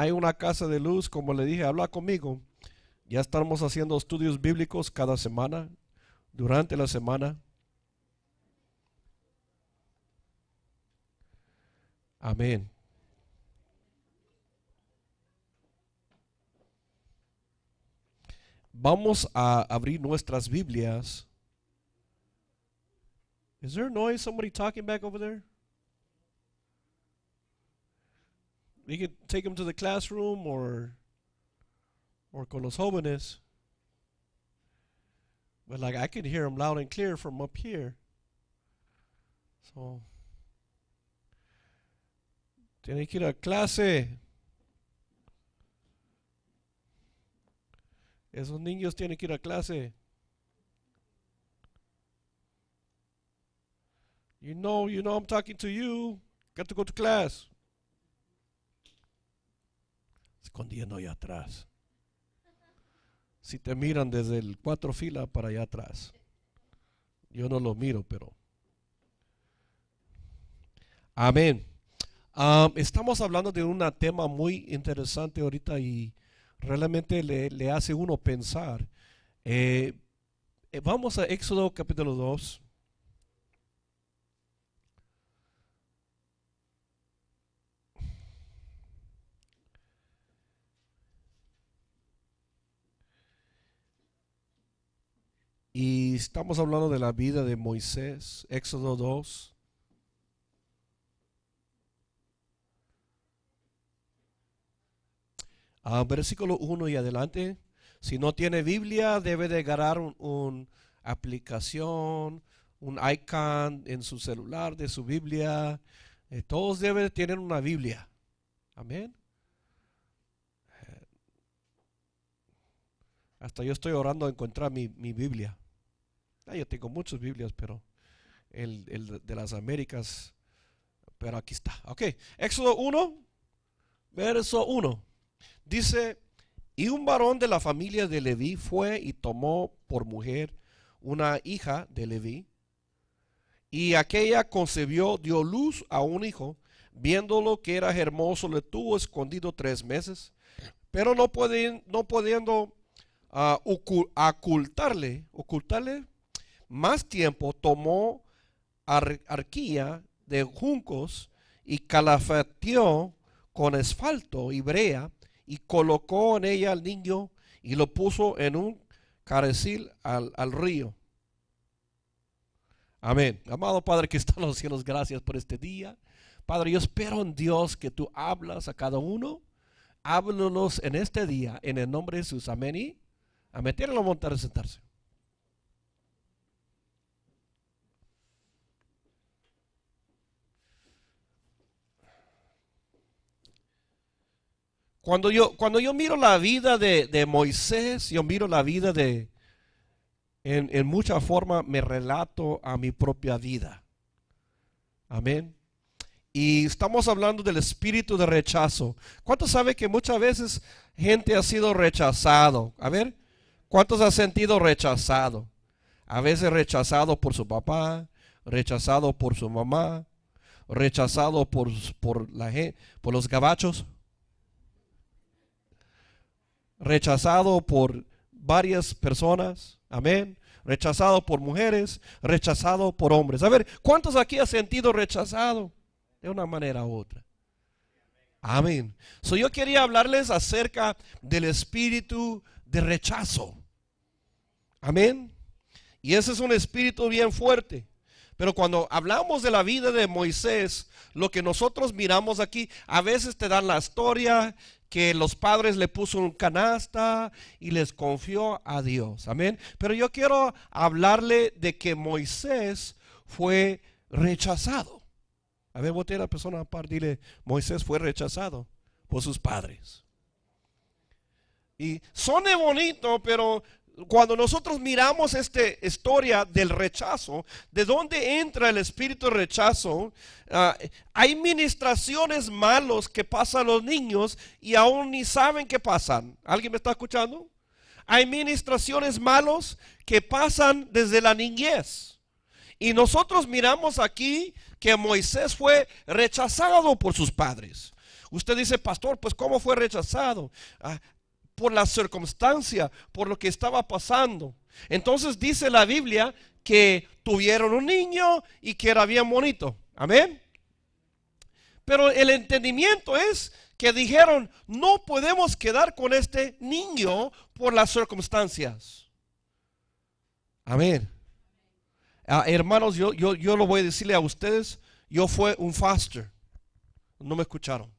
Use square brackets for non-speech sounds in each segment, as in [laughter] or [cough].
hay una casa de luz, como le dije, habla conmigo. Ya estamos haciendo estudios bíblicos cada semana, durante la semana. Amén. Vamos a abrir nuestras Biblias. Is there noise somebody talking back over there? you could take them to the classroom or or con los jóvenes. But like I could hear them loud and clear from up here. So tiene que ir a clase. Esos niños tienen que ir a clase. You know, you know I'm talking to you. Got to go to class. escondiendo allá atrás. Si te miran desde el cuatro filas para allá atrás. Yo no lo miro, pero. Amén. estamos hablando de un tema muy interesante ahorita y realmente le, hace uno pensar. Eh, eh, vamos a Éxodo capítulo 2. Y estamos hablando de la vida de Moisés, Éxodo 2. Ah, versículo 1 y adelante. Si no tiene Biblia, debe de ganar una aplicación, un icon en su celular de su Biblia. Eh, todos deben tener una Biblia. Amén. Eh, hasta yo estoy orando a encontrar mi, mi Biblia. Ah, yo tengo muchas Biblias, pero el, de las Américas, pero aquí está. Ok, Éxodo 1, verso 1. Dice, y un varón de la familia de Leví fue y tomó por mujer una hija de Leví, y aquella concebió, dio luz a un hijo, viéndolo que era hermoso, le tuvo escondido tres meses, pero no, pudiendo ah, ocultarle, ocultarle más tiempo tomó arquía de juncos y calafateó con asfalto y brea y colocó en ella al niño y lo puso en un carecil al, río. Amén. Amado Padre que está en los cielos, gracias por este día. Padre, yo espero en Dios que tú hablas a cada uno. Háblanos en este día, en el nombre de Jesús. Amén. Y a meterlo la montar a sentarse. Cuando yo, cuando yo miro la vida de, Moisés, yo miro la vida de, en, mucha forma me relato a mi propia vida. Amén. Y estamos hablando del espíritu de rechazo. ¿Cuántos saben que muchas veces gente ha sido rechazado? A ver, ¿cuántos han sentido rechazado? A veces rechazado por su papá, rechazado por su mamá, rechazado por, por, la, por los gabachos, rechazado por varias personas, amén, rechazado por mujeres, rechazado por hombres. A ver, ¿cuántos aquí ha sentido rechazado de una manera u otra? Amén. So yo quería hablarles acerca del espíritu de rechazo. Amén. Y ese es un espíritu bien fuerte. Pero cuando hablamos de la vida de Moisés, lo que nosotros miramos aquí, a veces te dan la historia que los padres le puso un canasta y les confió a Dios. Amén. Pero yo quiero hablarle de que Moisés fue rechazado. A ver, bote a la persona a par, dile, Moisés fue rechazado por sus padres. Y son bonito, pero cuando nosotros miramos esta historia del rechazo, de dónde entra el espíritu de rechazo, ah, hay ministraciones malos que pasan los niños y aún ni saben qué pasan. ¿Alguien me está escuchando? Hay ministraciones malos que pasan desde la niñez. Y nosotros miramos aquí que Moisés fue rechazado por sus padres. Usted dice, pastor, pues ¿cómo fue rechazado? Ah, por la circunstancia, por lo que estaba pasando. Entonces dice la Biblia que tuvieron un niño y que era bien bonito. Amén. Pero el entendimiento es que dijeron, no podemos quedar con este niño por las circunstancias. Amén. Ah, hermanos, yo, yo, yo lo voy a decirle a ustedes, yo fue un faster. No me escucharon.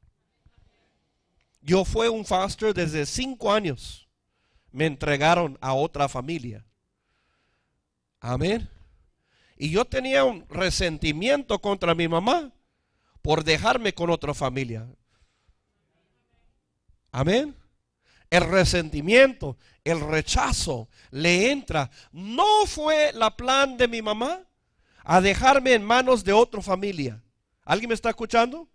Yo fui un foster desde cinco años. Me entregaron a otra familia. Amén. Y yo tenía un resentimiento contra mi mamá por dejarme con otra familia. Amén. El resentimiento, el rechazo le entra. No fue la plan de mi mamá a dejarme en manos de otra familia. ¿Alguien me está escuchando?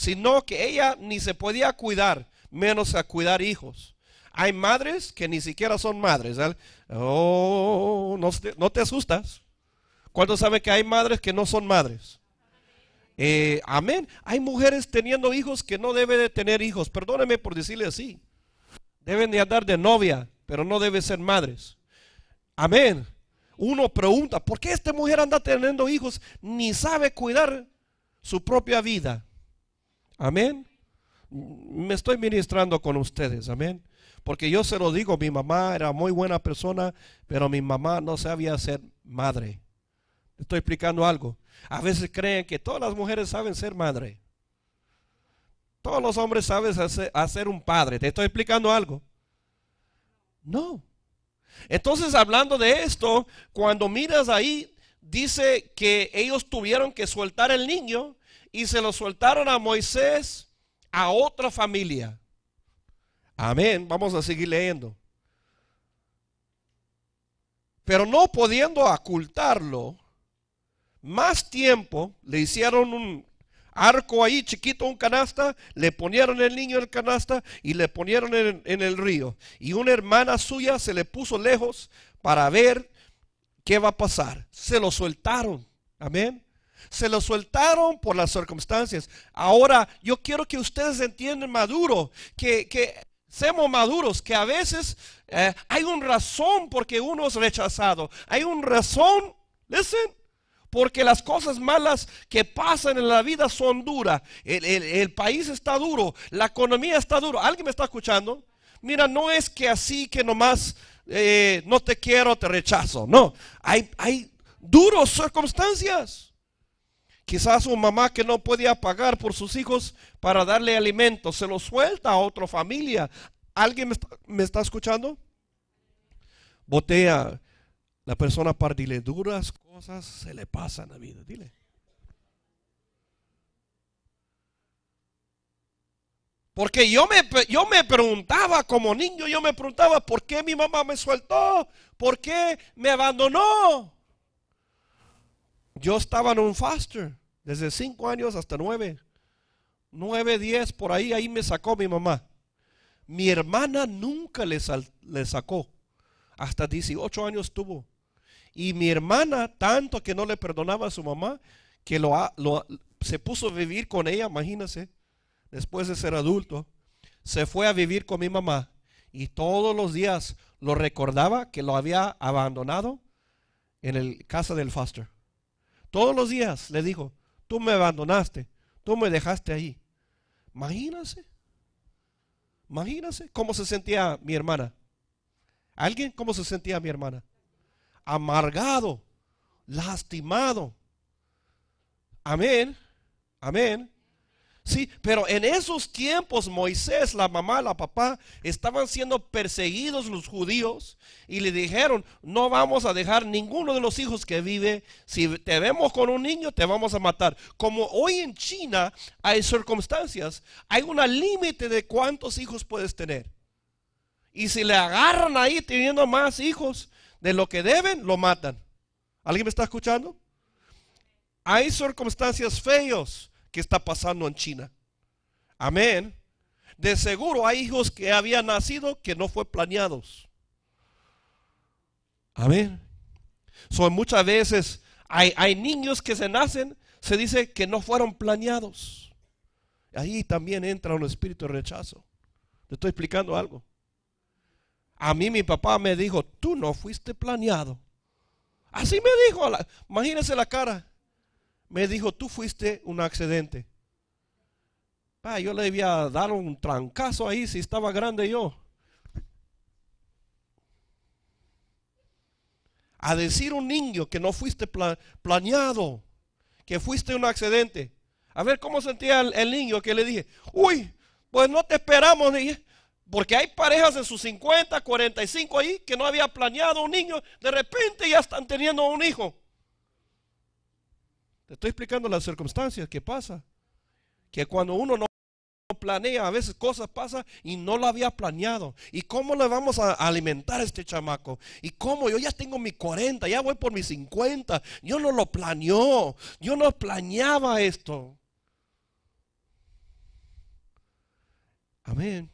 sino que ella ni se podía cuidar, menos a cuidar hijos. Hay madres que ni siquiera son madres. Oh, no, no, te asustas. cuando sabe que hay madres que no son madres? Eh, amén. Hay mujeres teniendo hijos que no deben de tener hijos. Perdóneme por decirle así. Deben de andar de novia, pero no deben ser madres. Amén. Uno pregunta, ¿por qué esta mujer anda teniendo hijos? Ni sabe cuidar su propia vida. Amén. Me estoy ministrando con ustedes, amén. Porque yo se lo digo, mi mamá era muy buena persona, pero mi mamá no sabía ser madre. Estoy explicando algo. A veces creen que todas las mujeres saben ser madre. Todos los hombres saben hacer, un padre. ¿Te estoy explicando algo? No. Entonces, hablando de esto, cuando miras ahí, dice que ellos tuvieron que soltar el niño y se lo soltaron a Moisés a otra familia. Amén. Vamos a seguir leyendo. Pero no pudiendo ocultarlo, más tiempo le hicieron un arco ahí chiquito, un canasta, le ponieron el niño en el canasta y le ponieron en, en, el río. Y una hermana suya se le puso lejos para ver qué va a pasar. Se lo soltaron. Amén. Se lo soltaron por las circunstancias. Ahora yo quiero que ustedes entiendan maduro, que, seamos maduros, que a veces eh, hay una razón porque uno es rechazado. Hay una razón, listen, porque las cosas malas que pasan en la vida son duras. El, país está duro, la economía está duro. ¿Alguien me está escuchando? Mira, no es que así que nomás eh, no te quiero, te rechazo. No, hay, hay duras circunstancias. Quizás su mamá que no podía pagar por sus hijos para darle alimento, se lo suelta a otra familia. ¿Alguien me está, escuchando? Botea. La persona para dile duras cosas se le pasan la vida. Dile. Porque yo me, yo me preguntaba como niño, yo me preguntaba por qué mi mamá me sueltó? por qué me abandonó. Yo estaba en un faster. Desde cinco años hasta nueve. Nueve, diez, por ahí, ahí me sacó mi mamá. Mi hermana nunca le, sacó. Hasta 18 años tuvo. Y mi hermana, tanto que no le perdonaba a su mamá, que lo, se puso a vivir con ella, imagínense, después de ser adulto, se fue a vivir con mi mamá y todos los días lo recordaba que lo había abandonado en el casa del foster. Todos los días le dijo, Tú me abandonaste. Tú me dejaste ahí. Imagínense. Imagínense cómo se sentía mi hermana. ¿Alguien cómo se sentía mi hermana? Amargado, lastimado. Amén. Amén. Sí, pero en esos tiempos Moisés, la mamá, la papá, estaban siendo perseguidos los judíos y le dijeron, no vamos a dejar ninguno de los hijos que vive, si te vemos con un niño te vamos a matar. Como hoy en China hay circunstancias, hay un límite de cuántos hijos puedes tener. Y si le agarran ahí teniendo más hijos de lo que deben, lo matan. ¿Alguien me está escuchando? Hay circunstancias feos ¿Qué está pasando en China. Amén. De seguro hay hijos que habían nacido que no fue planeados. Amén. Son muchas veces hay, niños que se nacen, se dice que no fueron planeados. Ahí también entra un espíritu de rechazo. Te estoy explicando algo. A mí mi papá me dijo, tú no fuiste planeado. Así me dijo, imagínese la cara me dijo, tú fuiste un accidente. Pa, yo le debía dar un trancazo ahí si estaba grande yo. A decir un niño que no fuiste planeado, que fuiste un accidente. A ver cómo sentía el, el, niño que le dije, uy, pues no te esperamos. Porque hay parejas en sus 50, 45 ahí que no había planeado un niño, de repente ya están teniendo un hijo. Te estoy explicando las circunstancias que pasa. Que cuando uno no planea, a veces cosas pasan y no lo había planeado. ¿Y cómo le vamos a alimentar a este chamaco? ¿Y cómo? Yo ya tengo mi 40, ya voy por mis 50. Yo no lo planeó. Yo no planeaba esto. Amén.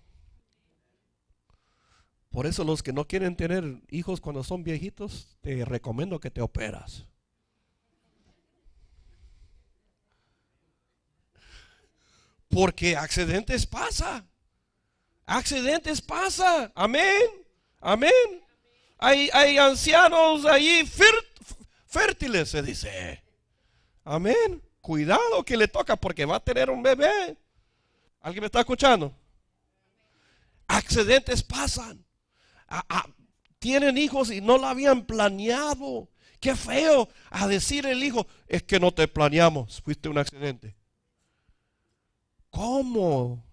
Por eso los que no quieren tener hijos cuando son viejitos, te recomiendo que te operas. Porque accidentes pasa. Accidentes pasa. Amén. Amén. Hay, ancianos ahí fértiles, se dice. Amén. Cuidado que le toca porque va a tener un bebé. ¿Alguien me está escuchando? Accidentes pasan. Ah, ah, tienen hijos y no lo habían planeado. Qué feo a decir el hijo, es que no te planeamos, fuiste un accidente. ¿Cómo?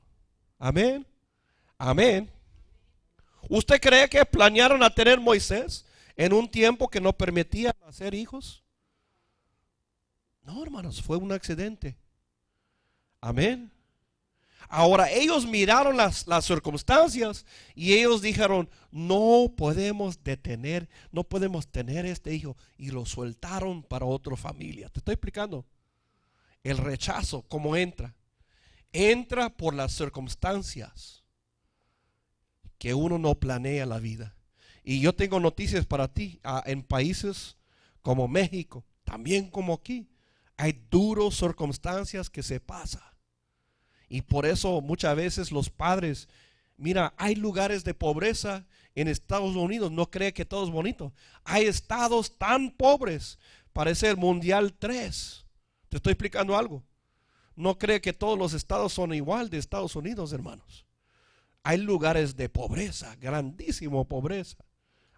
Amén. Amén. ¿Usted cree que planearon a tener Moisés en un tiempo que no permitía hacer hijos? No, hermanos, fue un accidente. Amén. Ahora ellos miraron las, las, circunstancias y ellos dijeron, no podemos detener, no podemos tener este hijo. Y lo soltaron para otra familia. Te estoy explicando el rechazo, cómo entra entra por las circunstancias que uno no planea la vida. Y yo tengo noticias para ti. en países como México, también como aquí, hay duros circunstancias que se pasan. Y por eso muchas veces los padres, mira, hay lugares de pobreza en Estados Unidos, no cree que todo es bonito. Hay estados tan pobres, parece el Mundial 3. Te estoy explicando algo. No cree que todos los estados son igual de Estados Unidos, hermanos. Hay lugares de pobreza, grandísimo pobreza.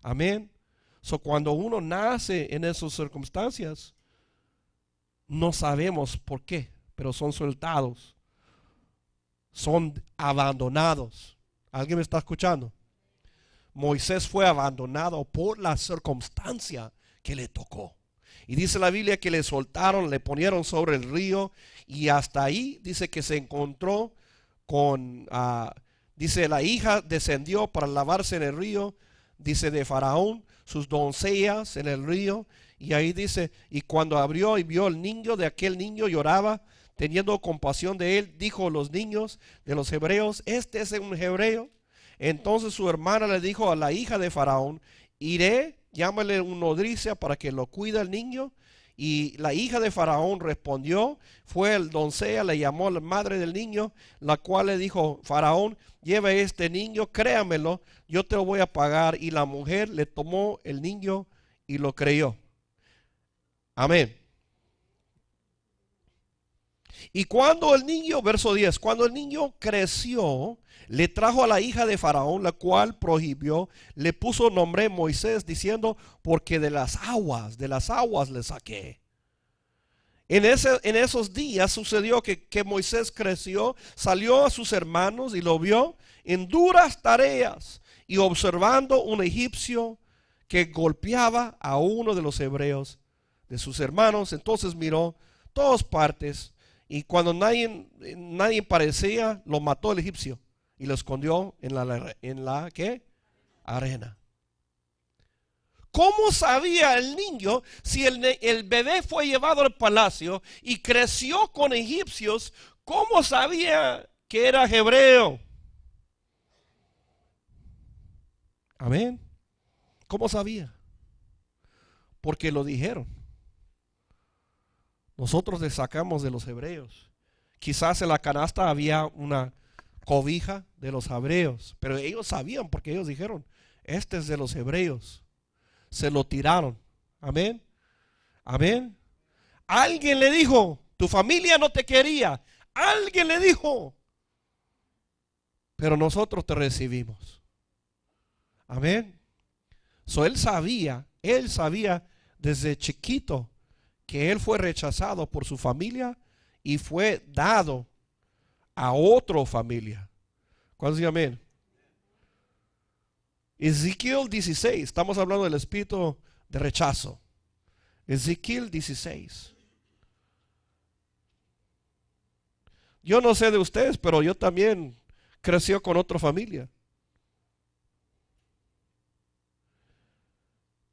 Amén. So, cuando uno nace en esas circunstancias, no sabemos por qué, pero son soltados, son abandonados. ¿Alguien me está escuchando? Moisés fue abandonado por la circunstancia que le tocó. Y dice la Biblia que le soltaron, le ponieron sobre el río y hasta ahí dice que se encontró con, ah, dice, la hija descendió para lavarse en el río, dice, de Faraón, sus doncellas en el río. Y ahí dice, y cuando abrió y vio el niño, de aquel niño lloraba, teniendo compasión de él, dijo los niños de los hebreos, este es un hebreo. Entonces su hermana le dijo a la hija de Faraón, iré, llámale un nodriza para que lo cuida el niño. Y la hija de Faraón respondió, fue el doncella, le llamó a la madre del niño, la cual le dijo, Faraón, lleve este niño, créamelo, yo te lo voy a pagar. Y la mujer le tomó el niño y lo creyó. Amén. Y cuando el niño, verso 10, cuando el niño creció, le trajo a la hija de Faraón, la cual prohibió, le puso nombre Moisés, diciendo, porque de las aguas, de las aguas le saqué. En, ese, en esos días sucedió que, Moisés creció, salió a sus hermanos y lo vio en duras tareas y observando un egipcio que golpeaba a uno de los hebreos de sus hermanos. Entonces miró todas partes y cuando nadie, nadie parecía, lo mató el egipcio y lo escondió en la, en la arena. ¿Cómo sabía el niño si el, el bebé fue llevado al palacio y creció con egipcios? ¿Cómo sabía que era hebreo? Amén. ¿Cómo sabía? Porque lo dijeron. Nosotros le sacamos de los hebreos. Quizás en la canasta había una, cobija de los hebreos. Pero ellos sabían porque ellos dijeron, este es de los hebreos. Se lo tiraron. Amén. Amén. Alguien le dijo, tu familia no te quería. Alguien le dijo, pero nosotros te recibimos. Amén. So él sabía, él sabía desde chiquito que él fue rechazado por su familia y fue dado a otra familia. ¿Cuántos dicen amén? Ezequiel 16, estamos hablando del espíritu de rechazo. Ezequiel 16. Yo no sé de ustedes, pero yo también creció con otra familia.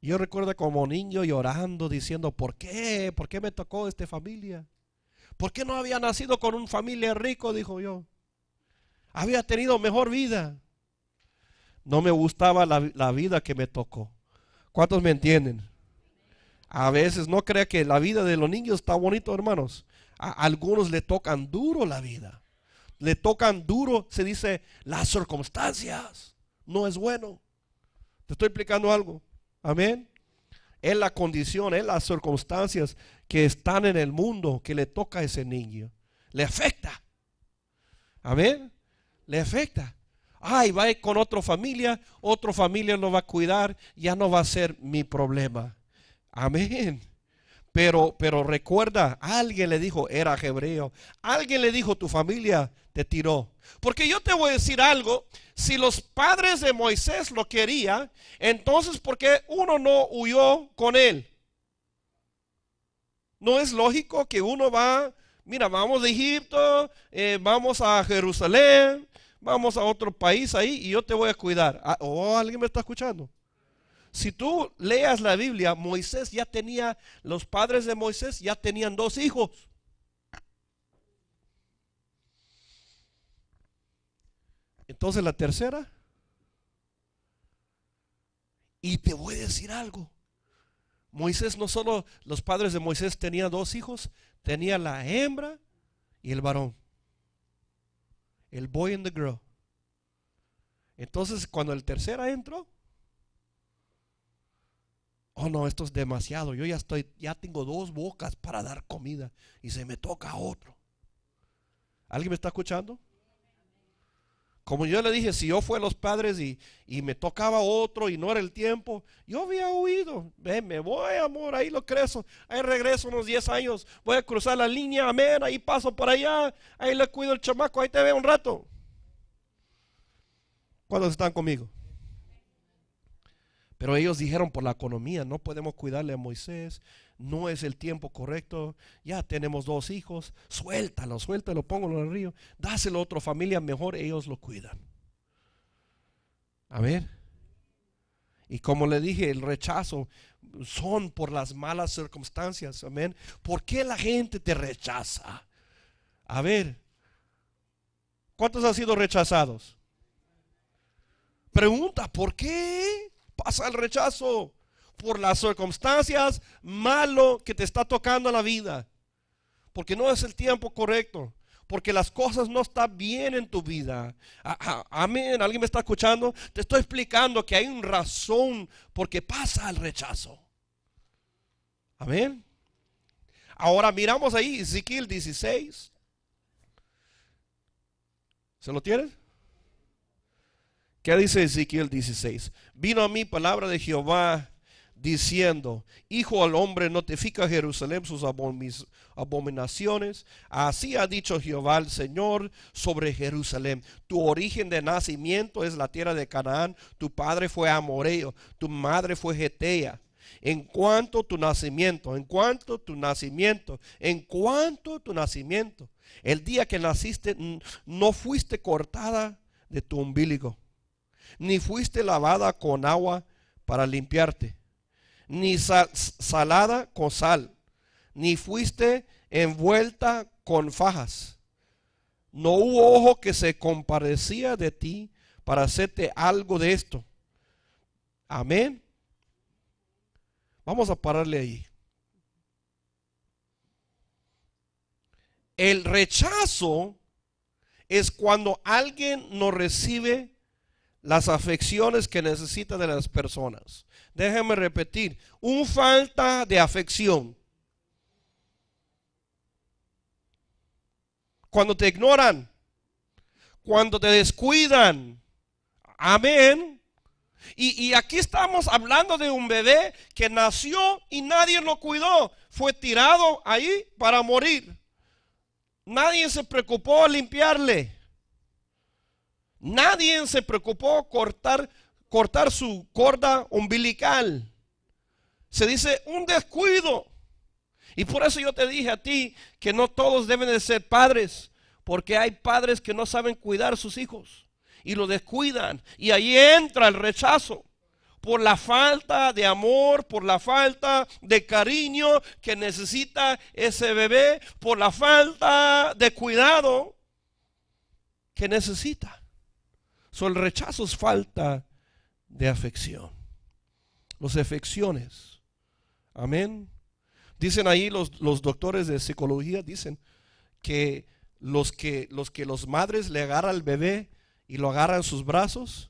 Yo recuerdo como niño llorando, diciendo, ¿por qué? ¿Por qué me tocó esta familia? ¿Por qué no había nacido con una familia rico? Dijo yo. Había tenido mejor vida. No me gustaba la, vida que me tocó. ¿Cuántos me entienden? A veces no crea que la vida de los niños está bonito, hermanos. A algunos le tocan duro la vida. Le tocan duro, se dice, las circunstancias. No es bueno. Te estoy explicando algo. Amén es la condición, es las circunstancias que están en el mundo que le toca a ese niño. Le afecta. Amén. Le afecta. Ay, va con otra familia, otra familia lo va a cuidar, ya no va a ser mi problema. Amén. Pero, pero recuerda, alguien le dijo, era hebreo, alguien le dijo, tu familia te tiró. Porque yo te voy a decir algo, si los padres de Moisés lo querían, entonces ¿por qué uno no huyó con él? No es lógico que uno va, mira, vamos de Egipto, eh, vamos a Jerusalén, vamos a otro país ahí y yo te voy a cuidar. Ah, ¿O oh, alguien me está escuchando? Si tú leas la Biblia, Moisés ya tenía, los padres de Moisés ya tenían dos hijos. Entonces la tercera. Y te voy a decir algo. Moisés no solo, los padres de Moisés tenían dos hijos, tenía la hembra y el varón. El boy and the girl. Entonces cuando el tercera entró, oh no, esto es demasiado, yo ya estoy, ya tengo dos bocas para dar comida y se me toca otro. ¿Alguien me está escuchando? Como yo le dije, si yo fui a los padres y, me tocaba otro y no era el tiempo, yo había huido. Ven, me voy, amor, ahí lo crezo. Ahí regreso unos 10 años. Voy a cruzar la línea, amén. Ahí paso por allá. Ahí le cuido el chamaco. Ahí te veo un rato. cuando están conmigo? Pero ellos dijeron, por la economía no podemos cuidarle a Moisés no es el tiempo correcto, ya tenemos dos hijos, suéltalo, suéltalo, póngalo en el río, dáselo a otra familia, mejor ellos lo cuidan. A ver Y como le dije, el rechazo son por las malas circunstancias. Amén. ¿Por qué la gente te rechaza? A ver, ¿cuántos han sido rechazados? Pregunta, ¿por qué pasa el rechazo? por las circunstancias malo que te está tocando la vida. Porque no es el tiempo correcto. Porque las cosas no están bien en tu vida. Amén. ¿Alguien me está escuchando? Te estoy explicando que hay una razón porque pasa el rechazo. Amén. Ahora miramos ahí Ezequiel 16. ¿Se lo tienes? ¿Qué dice Ezequiel 16? Vino a mí palabra de Jehová diciendo, Hijo al hombre, notifica a Jerusalén sus abominaciones. Así ha dicho Jehová el Señor sobre Jerusalén. Tu origen de nacimiento es la tierra de Canaán, tu padre fue Amoreo, tu madre fue Getea. En cuanto tu nacimiento, en cuanto tu nacimiento, en cuanto tu nacimiento, el día que naciste no fuiste cortada de tu umbiligo, ni fuiste lavada con agua para limpiarte ni salada con sal, ni fuiste envuelta con fajas. No hubo ojo que se comparecía de ti para hacerte algo de esto. Amén. Vamos a pararle ahí. El rechazo es cuando alguien no recibe las afecciones que necesita de las personas. Déjenme repetir, un falta de afección. Cuando te ignoran, cuando te descuidan. Amén. Y, y, aquí estamos hablando de un bebé que nació y nadie lo cuidó. Fue tirado ahí para morir. Nadie se preocupó a limpiarle. Nadie se preocupó cortar, cortar su corda umbilical. Se dice un descuido. Y por eso yo te dije a ti que no todos deben de ser padres, porque hay padres que no saben cuidar a sus hijos y lo descuidan. Y ahí entra el rechazo por la falta de amor, por la falta de cariño que necesita ese bebé, por la falta de cuidado que necesita. Son rechazos, falta de afección. Los afecciones. Amén. Dicen ahí los, doctores de psicología, dicen que los que los que los madres le agarran al bebé y lo agarran en sus brazos,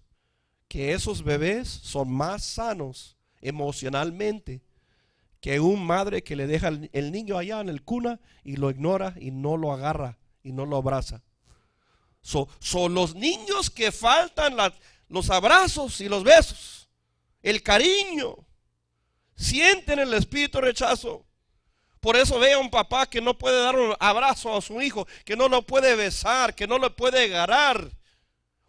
que esos bebés son más sanos emocionalmente que un madre que le deja el niño allá en el cuna y lo ignora y no lo agarra y no lo abraza. Son los niños que faltan los abrazos y los besos, el cariño. Sienten el espíritu rechazo. Por eso ve a un papá que no puede dar un abrazo a su hijo, que no lo puede besar, que no lo puede agarrar.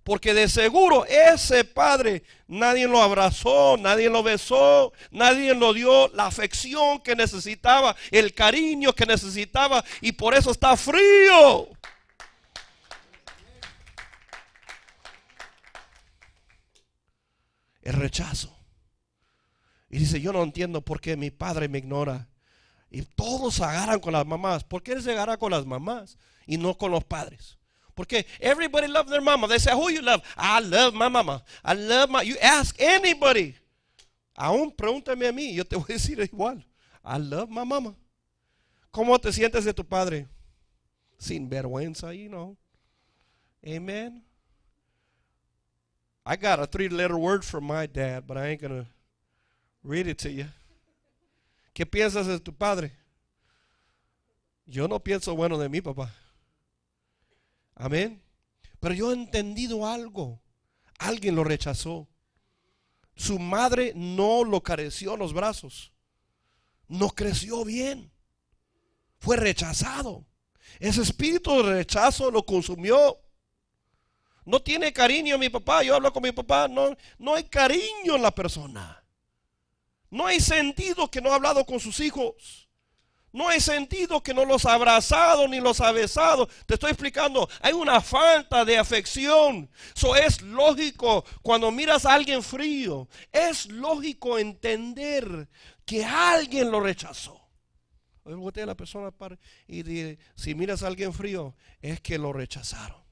Porque de seguro ese padre nadie lo abrazó, nadie lo besó, nadie lo dio la afección que necesitaba, el cariño que necesitaba y por eso está frío. el rechazo. Y dice, yo no entiendo por qué mi padre me ignora. Y todos se agarran con las mamás. ¿Por qué él se agarra con las mamás y no con los padres? Porque everybody loves their mama. They say, who you love? I love my mama. I love my... You ask anybody. Aún pregúntame a mí, yo te voy a decir igual. I love my mama. ¿Cómo te sientes de tu padre? Sin vergüenza, you know. Amen. I got a three letter word from my dad, but I ain't gonna read it to you. ¿Qué piensas de tu padre? Yo no pienso bueno de mi papá. Amén. Pero yo he entendido algo. Alguien lo rechazó. Su madre no lo careció los brazos. No creció bien. Fue rechazado. Ese espíritu de rechazo lo consumió no tiene cariño mi papá, yo hablo con mi papá, no, no hay cariño en la persona. No hay sentido que no ha hablado con sus hijos. No hay sentido que no los ha abrazado ni los ha besado. Te estoy explicando, hay una falta de afección. Eso es lógico cuando miras a alguien frío. Es lógico entender que alguien lo rechazó. la persona y si miras a alguien frío, es que lo rechazaron.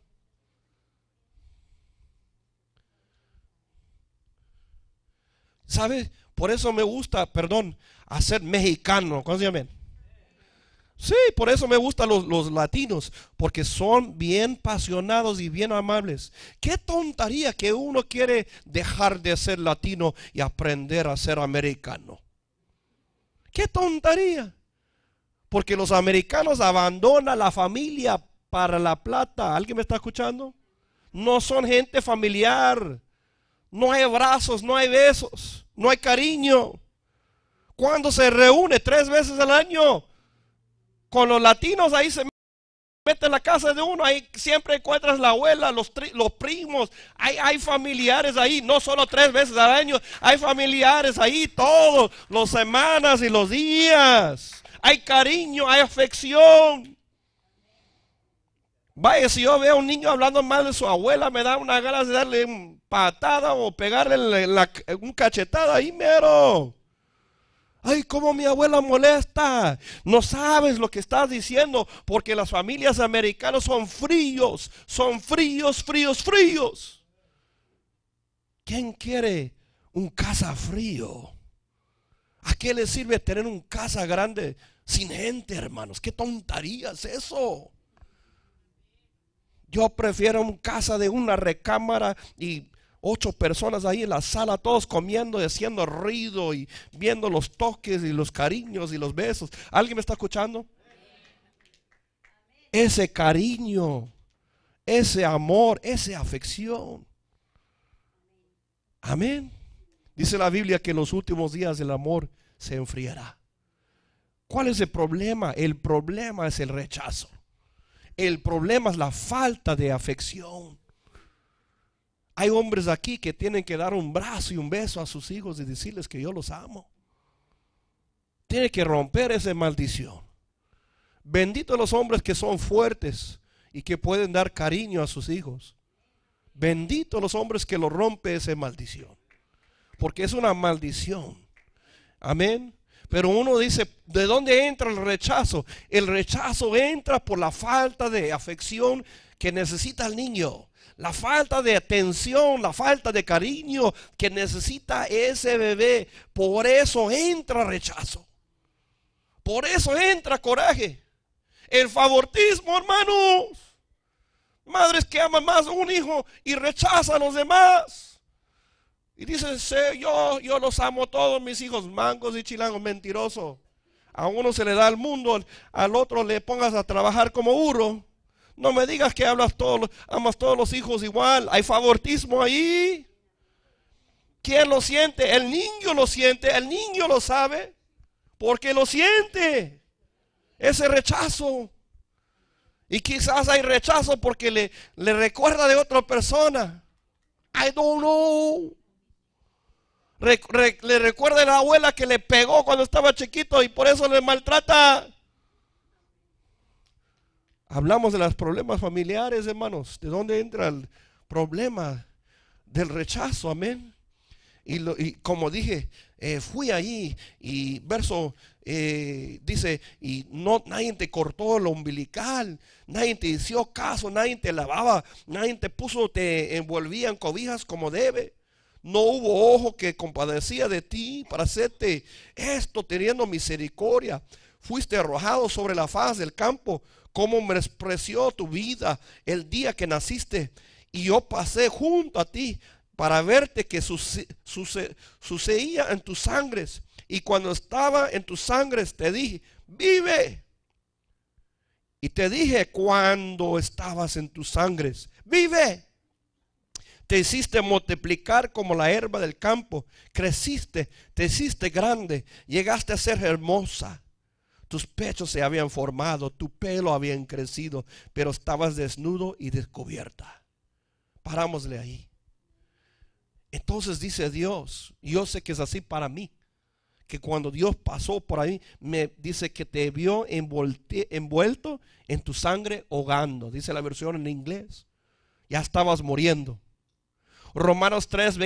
¿Sabes? Por eso me gusta, perdón, hacer mexicano. ¿Cómo se Sí, por eso me gustan los, latinos, porque son bien pasionados y bien amables. Qué tontaría que uno quiere dejar de ser latino y aprender a ser americano. Qué tontaría? Porque los americanos abandonan la familia para la plata. ¿Alguien me está escuchando? No son gente familiar no hay brazos, no hay besos, no hay cariño. Cuando se reúne tres veces al año con los latinos, ahí se mete en la casa de uno, ahí siempre encuentras la abuela, los, los primos, hay, hay, familiares ahí, no solo tres veces al año, hay familiares ahí todos, los semanas y los días. Hay cariño, hay afección. Vaya, si yo veo a un niño hablando mal de su abuela, me da una ganas de darle una patada o pegarle un cachetada ahí mero. Ay, cómo mi abuela molesta. No sabes lo que estás diciendo porque las familias americanas son fríos, son fríos, fríos, fríos. ¿Quién quiere un casa frío? ¿A qué le sirve tener un casa grande sin gente, hermanos? ¿Qué tontarías es eso? Yo prefiero una casa de una recámara y ocho personas ahí en la sala, todos comiendo y haciendo ruido y viendo los toques y los cariños y los besos. ¿Alguien me está escuchando? Ese cariño, ese amor, esa afección. Amén. Dice la Biblia que en los últimos días el amor se enfriará. ¿Cuál es el problema? El problema es el rechazo. El problema es la falta de afección. Hay hombres aquí que tienen que dar un brazo y un beso a sus hijos y decirles que yo los amo. Tiene que romper esa maldición. Bendito los hombres que son fuertes y que pueden dar cariño a sus hijos. Bendito los hombres que lo rompe esa maldición. Porque es una maldición. Amén. Pero uno dice, ¿de dónde entra el rechazo? El rechazo entra por la falta de afección que necesita el niño. La falta de atención, la falta de cariño que necesita ese bebé. Por eso entra rechazo. Por eso entra coraje. El favoritismo, hermanos. Madres que aman más a un hijo y rechazan a los demás. Y dice, yo, yo los amo todos mis hijos, mangos y chilangos, mentirosos. A uno se le da el mundo, al otro le pongas a trabajar como uro. No me digas que hablas todos, amas todos los hijos igual. Hay favoritismo ahí. ¿Quién lo siente? El niño lo siente, el niño lo sabe, porque lo siente. Ese rechazo. Y quizás hay rechazo porque le, le recuerda de otra persona. I don't know le recuerda a la abuela que le pegó cuando estaba chiquito y por eso le maltrata. Hablamos de los problemas familiares, hermanos. ¿De dónde entra el problema del rechazo? Amén. Y, lo, y como dije, eh, fui allí y verso eh, dice, y no, nadie te cortó el umbilical, nadie te hizo caso, nadie te lavaba, nadie te puso, te envolvía en cobijas como debe. No hubo ojo que compadecía de ti para hacerte esto teniendo misericordia. Fuiste arrojado sobre la faz del campo. me despreció tu vida el día que naciste. Y yo pasé junto a ti para verte que sucedía en tus sangres. Y cuando estaba en tus sangres te dije, vive. Y te dije cuando estabas en tus sangres, vive te hiciste multiplicar como la herba del campo, creciste, te hiciste grande, llegaste a ser hermosa. Tus pechos se habían formado, tu pelo habían crecido, pero estabas desnudo y descubierta. Parámosle ahí. Entonces dice Dios, yo sé que es así para mí, que cuando Dios pasó por ahí, me dice que te vio envuelto en tu sangre ahogando, dice la versión en inglés. Ya estabas muriendo. Romanos 3,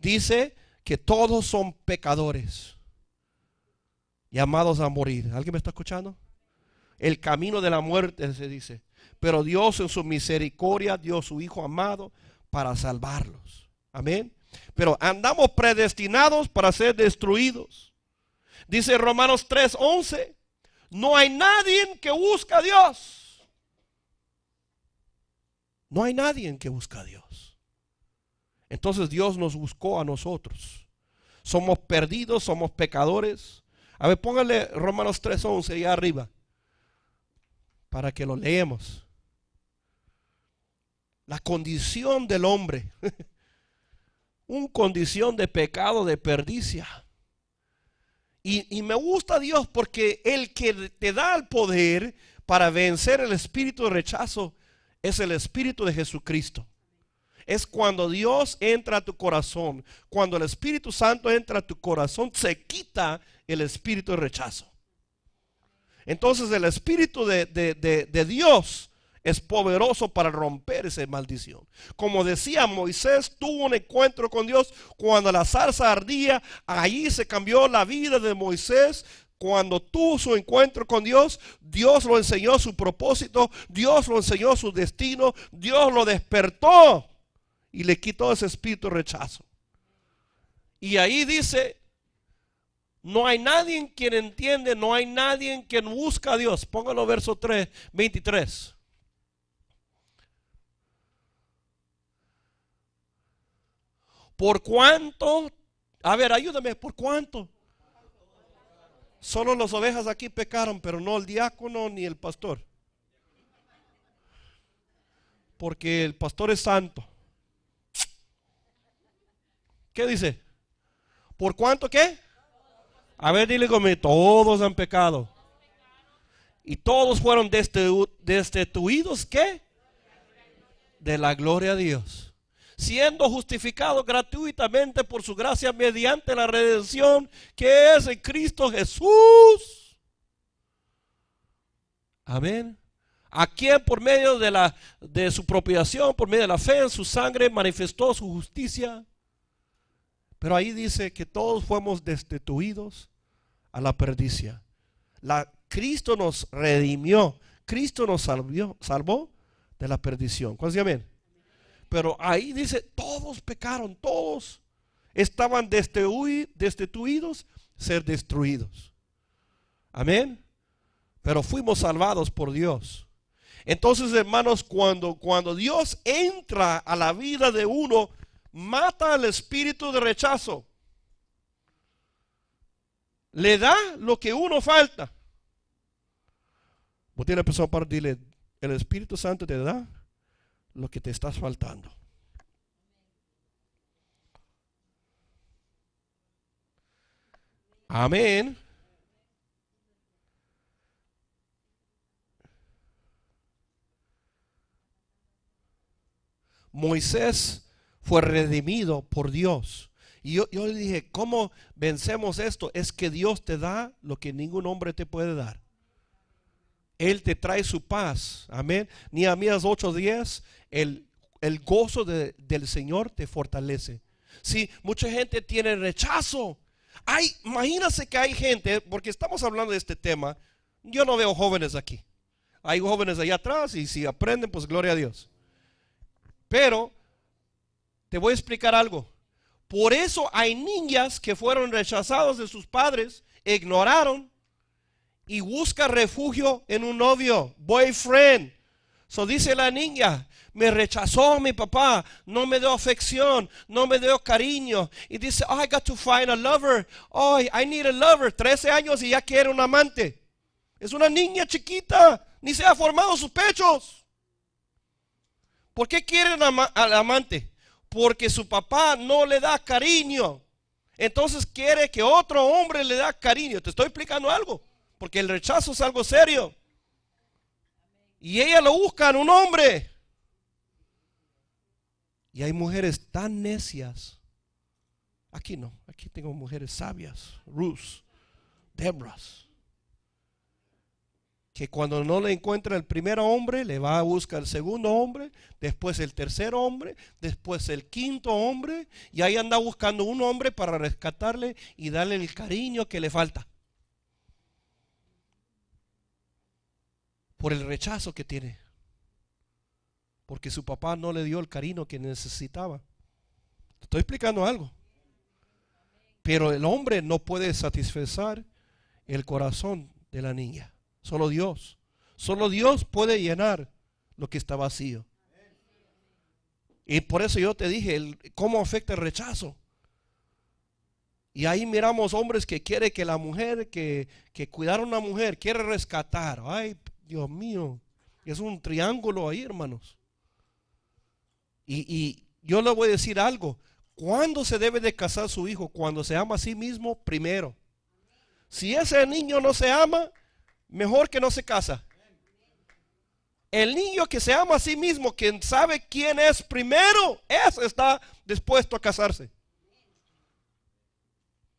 dice que todos son pecadores llamados a morir. ¿Alguien me está escuchando? El camino de la muerte se dice. Pero Dios en su misericordia dio su Hijo amado para salvarlos. Amén. Pero andamos predestinados para ser destruidos. Dice Romanos 3:11, no hay nadie que busca a Dios. No hay nadie que busca a Dios. Entonces Dios nos buscó a nosotros. Somos perdidos, somos pecadores. A ver, póngale Romanos 3:11 allá arriba para que lo leemos. La condición del hombre. [laughs] Un condición de pecado, de perdicia. Y, y, me gusta Dios porque el que te da el poder para vencer el espíritu de rechazo es el espíritu de Jesucristo es cuando Dios entra a tu corazón. Cuando el Espíritu Santo entra a tu corazón, se quita el espíritu de rechazo. Entonces el Espíritu de, Dios es poderoso para romper esa maldición. Como decía Moisés, tuvo un encuentro con Dios cuando la zarza ardía. Ahí se cambió la vida de Moisés. Cuando tuvo su encuentro con Dios, Dios lo enseñó su propósito, Dios lo enseñó su destino, Dios lo despertó y le quitó ese espíritu de rechazo. Y ahí dice, no hay nadie en quien entiende, no hay nadie en quien busca a Dios. Póngalo verso 3, 23. Por cuánto, a ver, ayúdame, por cuánto. Solo las ovejas aquí pecaron, pero no el diácono ni el pastor. Porque el pastor es santo. ¿Qué dice? ¿Por cuánto qué? A ver, dile conmigo, todos han pecado. Y todos fueron destituidos, ¿qué? De la gloria a Dios. Siendo justificados gratuitamente por su gracia mediante la redención que es en Cristo Jesús. Amén a quien por medio de, la, de su propiación, por medio de la fe en su sangre, manifestó su justicia pero ahí dice que todos fuimos destituidos a la perdición. La, Cristo nos redimió. Cristo nos salvó de la perdición. Pero ahí dice, todos pecaron, todos estaban destituidos, ser destruidos. Amén. Pero fuimos salvados por Dios. Entonces, hermanos, cuando, cuando Dios entra a la vida de uno, mata al espíritu de rechazo. Le da lo que uno falta. Vos la persona para dile, el Espíritu Santo te da lo que te estás faltando. Amén. Moisés fue redimido por Dios. Y yo, le dije, ¿cómo vencemos esto? Es que Dios te da lo que ningún hombre te puede dar. Él te trae su paz. Amén. Ni a mí mías 8:10, el, el gozo del Señor te fortalece. Sí, mucha gente tiene rechazo. Hay, imagínense que hay gente, porque estamos hablando de este tema. Yo no veo jóvenes aquí. Hay jóvenes allá atrás y si aprenden, pues gloria a Dios. Pero te voy a explicar algo. Por eso hay niñas que fueron rechazadas de sus padres, ignoraron y busca refugio en un novio, boyfriend. So dice la niña, me rechazó mi papá, no me dio afección, no me dio cariño. Y dice, oh, I got to find a lover. Oh, I need a lover. 13 años y ya quiere un amante. Es una niña chiquita, ni se ha formado sus pechos. ¿Por qué quiere al amante? porque su papá no le da cariño. Entonces quiere que otro hombre le da cariño. Te estoy explicando algo, porque el rechazo es algo serio. Y ella lo busca en un hombre. Y hay mujeres tan necias. Aquí no, aquí tengo mujeres sabias, Ruth, Debras que cuando no le encuentra el primer hombre, le va a buscar el segundo hombre, después el tercer hombre, después el quinto hombre, y ahí anda buscando un hombre para rescatarle y darle el cariño que le falta. Por el rechazo que tiene, porque su papá no le dio el cariño que necesitaba. Estoy explicando algo. Pero el hombre no puede satisfacer el corazón de la niña. Solo Dios. Solo Dios puede llenar lo que está vacío. Y por eso yo te dije, ¿cómo afecta el rechazo? Y ahí miramos hombres que quiere que la mujer, que, cuidar a una mujer, quiere rescatar. Ay, Dios mío, es un triángulo ahí, hermanos. Y, y yo le voy a decir algo. ¿Cuándo se debe de casar su hijo? Cuando se ama a sí mismo primero. Si ese niño no se ama, mejor que no se casa. El niño que se ama a sí mismo, quien sabe quién es primero, es está dispuesto a casarse.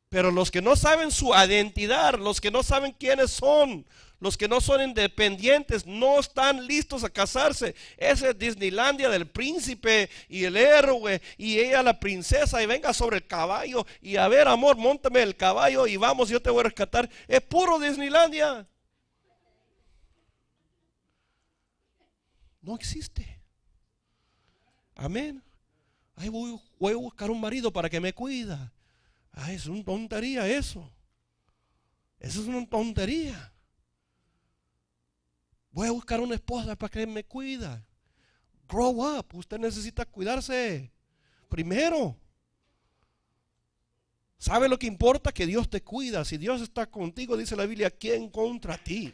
Pero los que no saben su identidad, los que no saben quiénes son, los que no son independientes, no están listos a casarse. Esa es Disneylandia del príncipe y el héroe y ella la princesa y venga sobre el caballo y a ver amor, montame el caballo y vamos, yo te voy a rescatar. Es puro Disneylandia. no existe. Amén. Ay, voy, a buscar un marido para que me cuida. es una tontería eso. Eso es una tontería. Voy a buscar una esposa para que me cuida. Grow up. Usted necesita cuidarse primero. ¿Sabe lo que importa? Que Dios te cuida. Si Dios está contigo, dice la Biblia, ¿quién contra ti?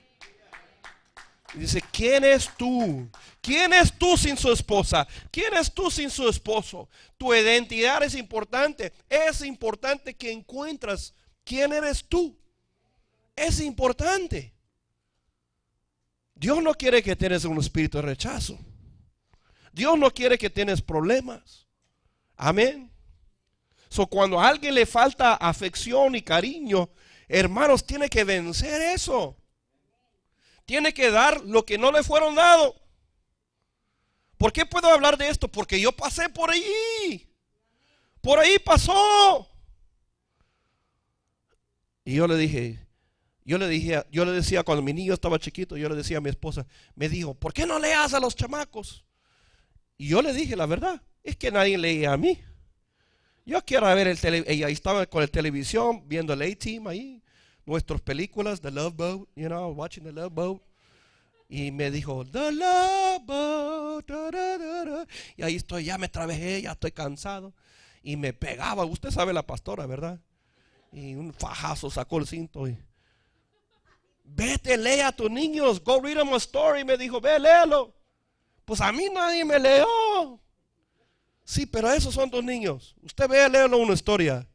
Y dice, ¿quién es tú? ¿Quién es tú sin su esposa? ¿Quién es tú sin su esposo? Tu identidad es importante. Es importante que encuentras quién eres tú. Es importante. Dios no quiere que tengas un espíritu de rechazo. Dios no quiere que tengas problemas. Amén. So, cuando a alguien le falta afección y cariño, hermanos, tiene que vencer eso tiene que dar lo que no le fueron dado. ¿Por qué puedo hablar de esto? Porque yo pasé por allí. Por ahí pasó. Y yo le dije, yo le dije, yo le decía cuando mi niño estaba chiquito, yo le decía a mi esposa, me dijo, ¿por qué no leas a los chamacos? Y yo le dije, la verdad, es que nadie leía a mí. Yo quiero ver el tele, ahí estaba con la televisión viendo el A-Team ahí, nuestras películas, The Love Boat, you know, watching The Love Boat. Y me dijo, The Love Boat. y ahí estoy, ya me trabajé, ya estoy cansado. Y me pegaba, usted sabe la pastora, ¿verdad? Y un fajazo sacó el cinto y... Vete, lea a tus niños, go read them a story. Me dijo, ve, léalo. Pues a mí nadie me leo. Sí, pero esos son tus niños. Usted ve, léelo una historia.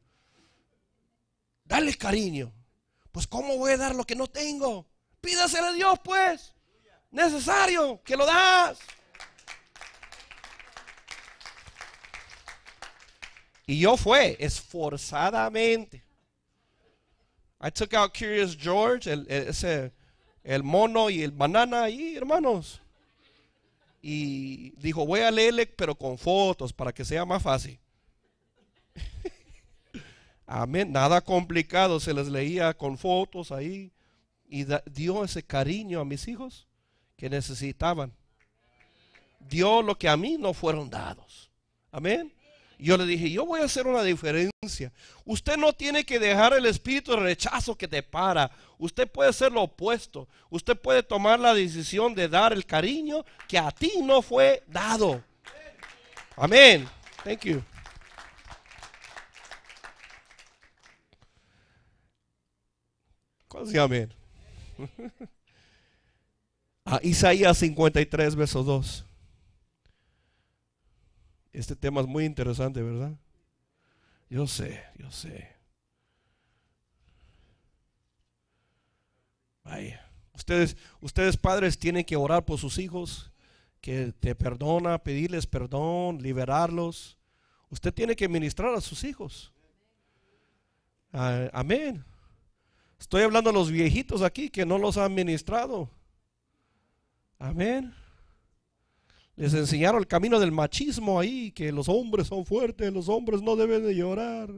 Dale cariño. Pues ¿cómo voy a dar lo que no tengo? Pídasele a Dios, pues. Necesario que lo das. Y yo fue esforzadamente. I took out Curious George, el, el mono y el banana ahí, hermanos. Y dijo, voy a leerle, pero con fotos para que sea más fácil. [laughs] Amén. Nada complicado, se les leía con fotos ahí y dio ese cariño a mis hijos que necesitaban. Dio lo que a mí no fueron dados. Amén. Yo le dije, yo voy a hacer una diferencia. Usted no tiene que dejar el espíritu de rechazo que te para. Usted puede hacer lo opuesto. Usted puede tomar la decisión de dar el cariño que a ti no fue dado. Amén. Thank you. amén [laughs] A Isaías 53, verso 2. Este tema es muy interesante, ¿verdad? Yo sé, yo sé. Ustedes, ustedes padres tienen que orar por sus hijos, que te perdona, pedirles perdón, liberarlos. Usted tiene que ministrar a sus hijos. amén. Estoy hablando a los viejitos aquí que no los han ministrado. Amén. Les enseñaron el camino del machismo ahí, que los hombres son fuertes, los hombres no deben de llorar.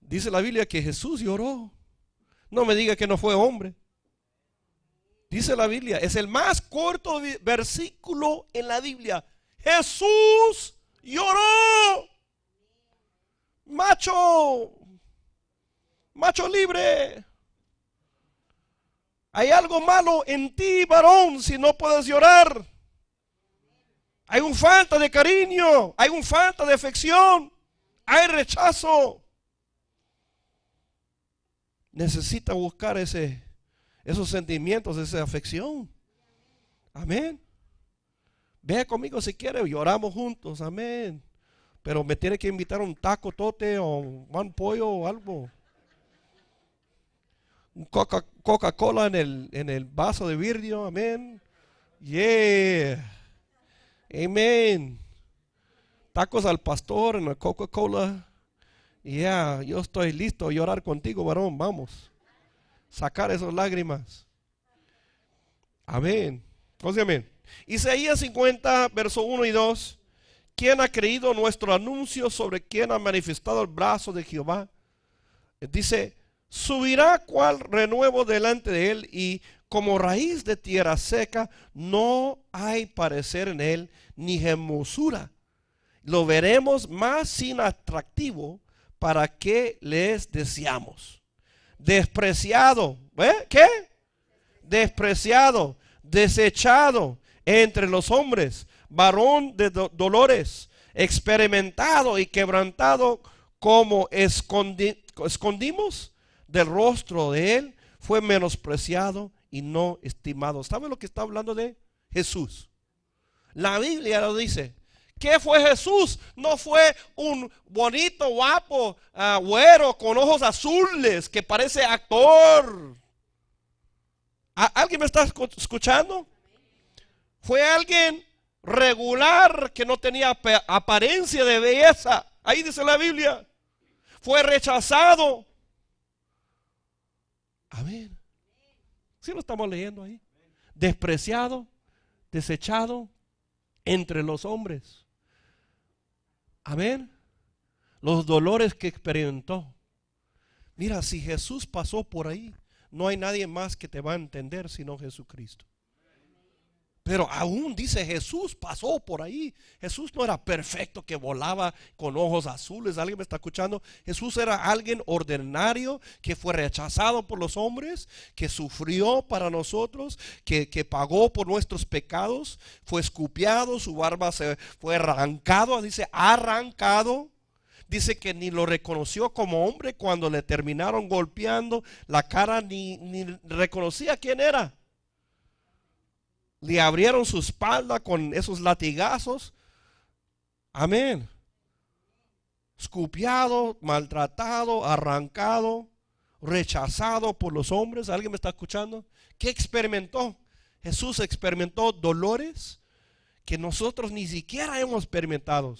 Dice la Biblia que Jesús lloró. No me diga que no fue hombre. Dice la Biblia, es el más corto versículo en la Biblia. Jesús lloró. Macho, macho libre. Hay algo malo en ti, varón, si no puedes llorar. Hay un falta de cariño, hay un falta de afección, hay rechazo. Necesita buscar ese, esos sentimientos, esa afección. Amén. Ve conmigo si quiere, lloramos juntos, amén. Pero me tiene que invitar un taco tote o un pollo o algo. Coca-Cola en, el, en el vaso de vidrio, amén. Yeah, amén. Tacos al pastor en la Coca-Cola. Yeah, yo estoy listo a llorar contigo, varón. Vamos, sacar esas lágrimas. Amén. amén. Isaías 50, verso 1 y 2. ¿Quién ha creído nuestro anuncio sobre quién ha manifestado el brazo de Jehová? Dice, subirá cual renuevo delante de él y como raíz de tierra seca no hay parecer en él ni hermosura. Lo veremos más sin atractivo para que les deseamos. Despreciado, ¿eh? ¿qué? Despreciado, desechado entre los hombres, varón de dolores, experimentado y quebrantado como escondimos del rostro de él, fue menospreciado y no estimado. ¿Sabe lo que está hablando de Jesús? La Biblia lo dice. ¿Qué fue Jesús? No fue un bonito, guapo, Agüero ah, güero con ojos azules que parece actor. ¿Alguien me está escuchando? Fue alguien regular que no tenía apariencia de belleza. Ahí dice la Biblia. Fue rechazado, Amén. Si lo estamos leyendo ahí. Despreciado, desechado entre los hombres. Amén. Los dolores que experimentó. Mira, si Jesús pasó por ahí, no hay nadie más que te va a entender sino Jesucristo. Pero aún dice Jesús pasó por ahí. Jesús no era perfecto que volaba con ojos azules. ¿Alguien me está escuchando? Jesús era alguien ordinario que fue rechazado por los hombres, que sufrió para nosotros, que, pagó por nuestros pecados, fue escupiado, su barba se fue arrancado, dice arrancado. Dice que ni lo reconoció como hombre cuando le terminaron golpeando la cara, ni, ni reconocía quién era le abrieron su espalda con esos latigazos. Amén. Escupiado, maltratado, arrancado, rechazado por los hombres. ¿Alguien me está escuchando? ¿Qué experimentó? Jesús experimentó dolores que nosotros ni siquiera hemos experimentado.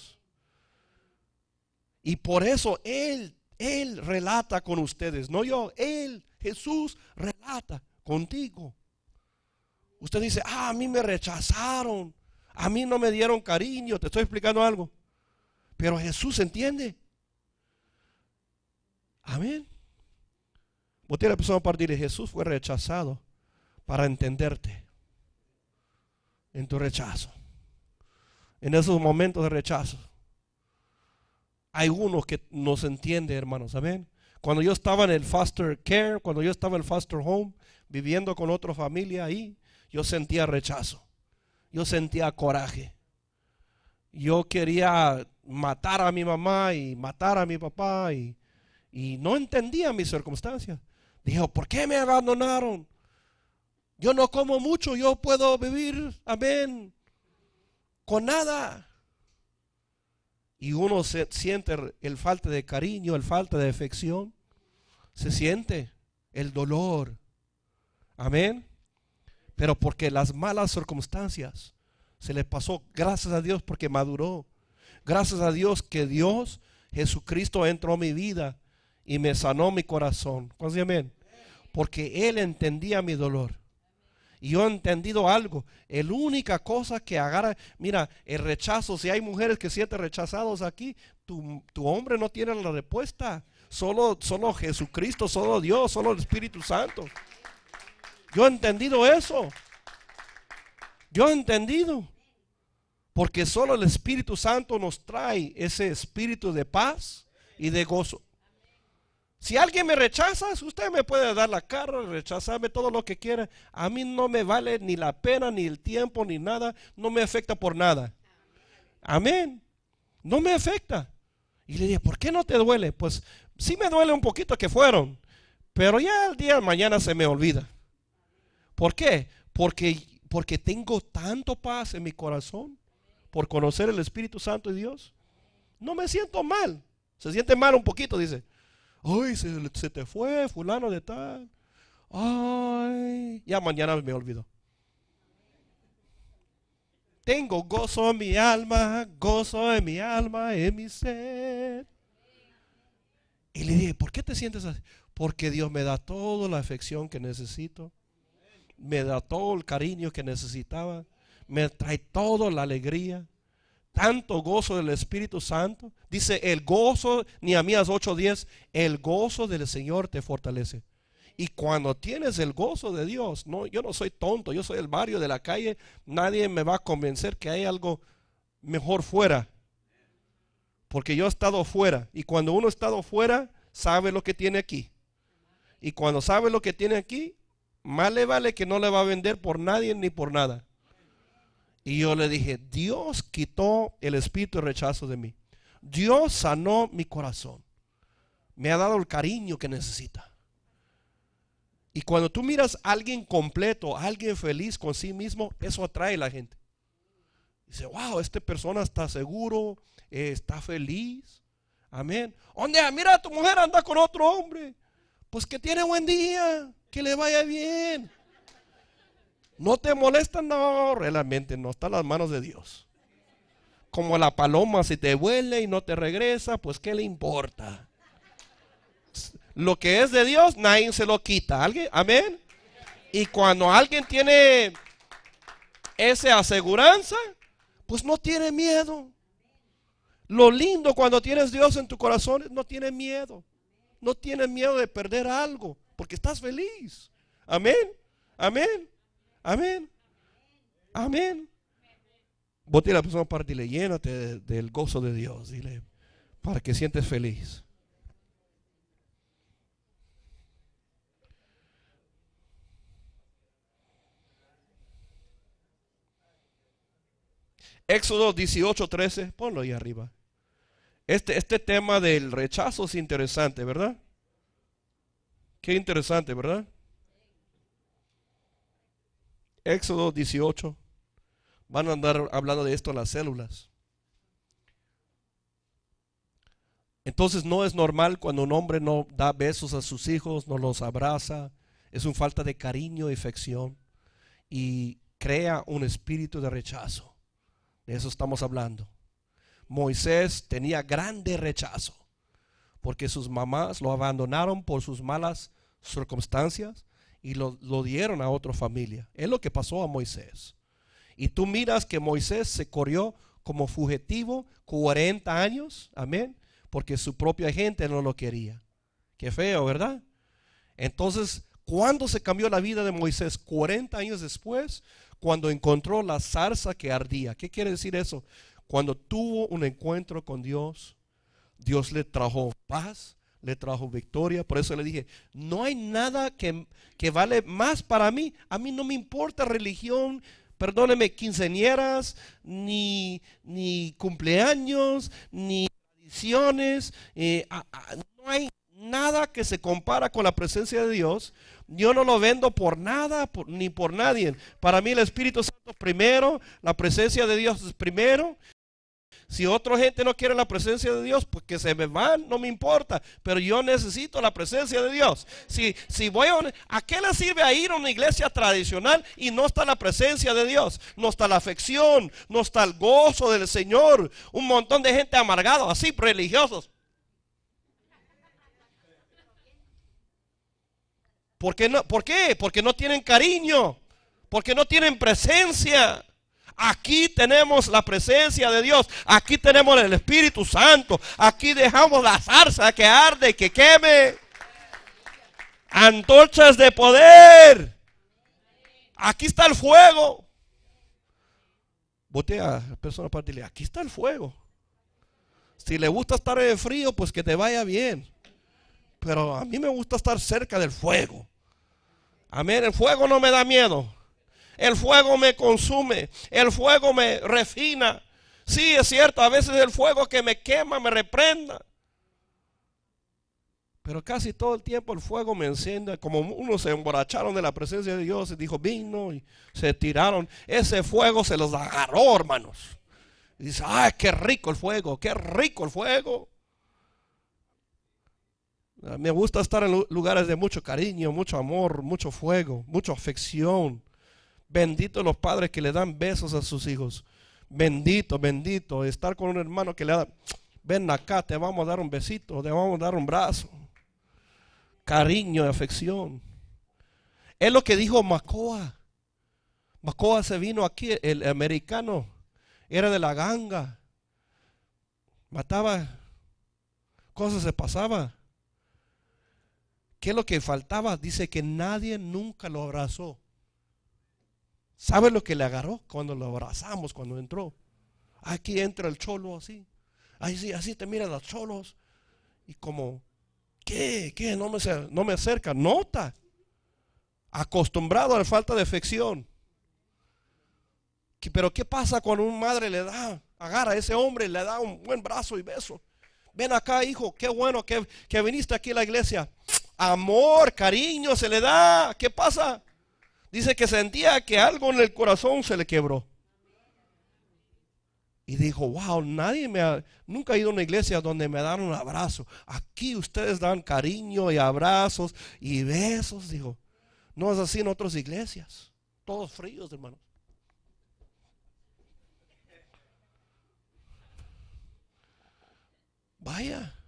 Y por eso Él, Él relata con ustedes, no yo, Él, Jesús relata contigo. Usted dice, ah, a mí me rechazaron, a mí no me dieron cariño, te estoy explicando algo. Pero Jesús entiende. Amén. a la persona para decirle, Jesús fue rechazado para entenderte en tu rechazo. En esos momentos de rechazo. Hay unos que nos entiende, hermanos. Amén. Cuando yo estaba en el foster care, cuando yo estaba en el foster home, viviendo con otra familia ahí, yo sentía rechazo, yo sentía coraje. Yo quería matar a mi mamá y matar a mi papá y, y no entendía mis circunstancias. Dijo, ¿por qué me abandonaron? Yo no como mucho, yo puedo vivir, amén, con nada. Y uno se, siente el falta de cariño, el falta de afección. Se siente el dolor. Amén pero porque las malas circunstancias se le pasó, gracias a Dios porque maduró. Gracias a Dios que Dios, Jesucristo, entró a mi vida y me sanó mi corazón. ¿Cuántos amén? Porque Él entendía mi dolor. Y yo he entendido algo. El única cosa que agarra, mira, el rechazo. Si hay mujeres que sienten rechazados aquí, tu, tu hombre no tiene la respuesta. Solo, solo Jesucristo, solo Dios, solo el Espíritu Santo. Yo he entendido eso. Yo he entendido. Porque solo el Espíritu Santo nos trae ese espíritu de paz y de gozo. Si alguien me rechaza, usted me puede dar la cara, rechazarme todo lo que quiera. A mí no me vale ni la pena, ni el tiempo, ni nada. No me afecta por nada. Amén. No me afecta. Y le dije, ¿por qué no te duele? Pues sí me duele un poquito que fueron, pero ya el día de mañana se me olvida. ¿Por qué? Porque, porque tengo tanto paz en mi corazón por conocer el Espíritu Santo y Dios. No me siento mal. Se siente mal un poquito, dice. Ay, se, se te fue fulano de tal. Ay, ya mañana me olvido. Tengo gozo en mi alma, gozo en mi alma, en mi ser. Y le dije, ¿por qué te sientes así? Porque Dios me da toda la afección que necesito me da todo el cariño que necesitaba, me trae toda la alegría, tanto gozo del Espíritu Santo. Dice el gozo, Ni a o 8:10, el gozo del Señor te fortalece. Y cuando tienes el gozo de Dios, no, yo no soy tonto, yo soy el barrio de la calle, nadie me va a convencer que hay algo mejor fuera. Porque yo he estado fuera. Y cuando uno ha estado fuera, sabe lo que tiene aquí. Y cuando sabe lo que tiene aquí, más le vale que no le va a vender por nadie ni por nada. Y yo le dije, Dios quitó el espíritu de rechazo de mí. Dios sanó mi corazón. Me ha dado el cariño que necesita. Y cuando tú miras a alguien completo, alguien feliz con sí mismo, eso atrae a la gente. Dice, wow, esta persona está seguro, eh, está feliz. Amén. Onde, mira, tu mujer anda con otro hombre. Pues que tiene buen día. Que le vaya bien. No te molesta no, realmente no, está en las manos de Dios. Como la paloma, si te vuela y no te regresa, pues ¿qué le importa? Lo que es de Dios, nadie se lo quita. ¿Alguien? Amén. Y cuando alguien tiene esa aseguranza, pues no tiene miedo. Lo lindo cuando tienes Dios en tu corazón, no tiene miedo. No tiene miedo de perder algo. Porque estás feliz. Amén. Amén. Amén. Amén. Vos a la persona para dile, llénate del gozo de Dios. Dile, para que sientes feliz. Éxodo 18, 13, ponlo ahí arriba. Este, este tema del rechazo es interesante, ¿verdad? Qué interesante, ¿verdad? Éxodo 18. Van a andar hablando de esto en las células. Entonces no es normal cuando un hombre no da besos a sus hijos, no los abraza. Es una falta de cariño y afección y crea un espíritu de rechazo. De eso estamos hablando. Moisés tenía grande rechazo porque sus mamás lo abandonaron por sus malas circunstancias y lo, dieron a otra familia. Es lo que pasó a Moisés. Y tú miras que Moisés se corrió como fugitivo 40 años, amén, porque su propia gente no lo quería. Qué feo, ¿verdad? Entonces, ¿cuándo se cambió la vida de Moisés? 40 años después, cuando encontró la zarza que ardía. ¿Qué quiere decir eso? Cuando tuvo un encuentro con Dios Dios le trajo paz, le trajo victoria. Por eso le dije, no hay nada que, vale más para mí. A mí no me importa religión, perdóneme, quinceañeras, ni, ni cumpleaños, ni tradiciones. Eh, no hay nada que se compara con la presencia de Dios. Yo no lo vendo por nada ni por nadie. Para mí el Espíritu Santo primero, la presencia de Dios es primero si otra gente no quiere la presencia de Dios, pues que se me van, no me importa. Pero yo necesito la presencia de Dios. Si, si voy a, qué le sirve a ir a una iglesia tradicional y no está la presencia de Dios? No está la afección, no está el gozo del Señor. Un montón de gente amargado, así, religiosos. ¿Por no? ¿Por qué? Porque no tienen cariño, porque no tienen presencia. Aquí tenemos la presencia de Dios, aquí tenemos el Espíritu Santo, aquí dejamos la zarza que arde y que queme. Antorchas de poder. Aquí está el fuego. Bote a la persona para decirle, aquí está el fuego. Si le gusta estar en el frío, pues que te vaya bien. Pero a mí me gusta estar cerca del fuego. Amén, el fuego no me da miedo. El fuego me consume, el fuego me refina. Sí, es cierto, a veces el fuego que me quema me reprenda. Pero casi todo el tiempo el fuego me enciende, como unos se emborracharon de la presencia de Dios, y dijo vino y se tiraron. Ese fuego se los agarró, hermanos. Y dice, ay, ah, qué rico el fuego, qué rico el fuego. Me gusta estar en lugares de mucho cariño, mucho amor, mucho fuego, mucha afección. Bendito los padres que le dan besos a sus hijos. Bendito, bendito. Estar con un hermano que le da, ven acá, te vamos a dar un besito, te vamos a dar un brazo. Cariño y afección. Es lo que dijo Macoa. Macoa se vino aquí, el americano, era de la ganga. Mataba, cosas se pasaba. ¿Qué es lo que faltaba? Dice que nadie nunca lo abrazó. ¿Sabe lo que le agarró cuando lo abrazamos, cuando entró? Aquí entra el cholo así. Así, así te miran los cholos. Y como, ¿qué? ¿Qué? No me, no me acerca. Nota. Acostumbrado a la falta de afección. Pero ¿qué pasa cuando un madre le da, agarra a ese hombre, le da un buen brazo y beso? Ven acá, hijo, qué bueno que, que viniste aquí a la iglesia. Amor, cariño, se le da. ¿Qué pasa? dice que sentía que algo en el corazón se le quebró. Y dijo, wow, nadie me ha, nunca he ido a una iglesia donde me dan un abrazo. Aquí ustedes dan cariño y abrazos y besos. Dijo, no es así en otras iglesias. Todos fríos, hermanos. Vaya.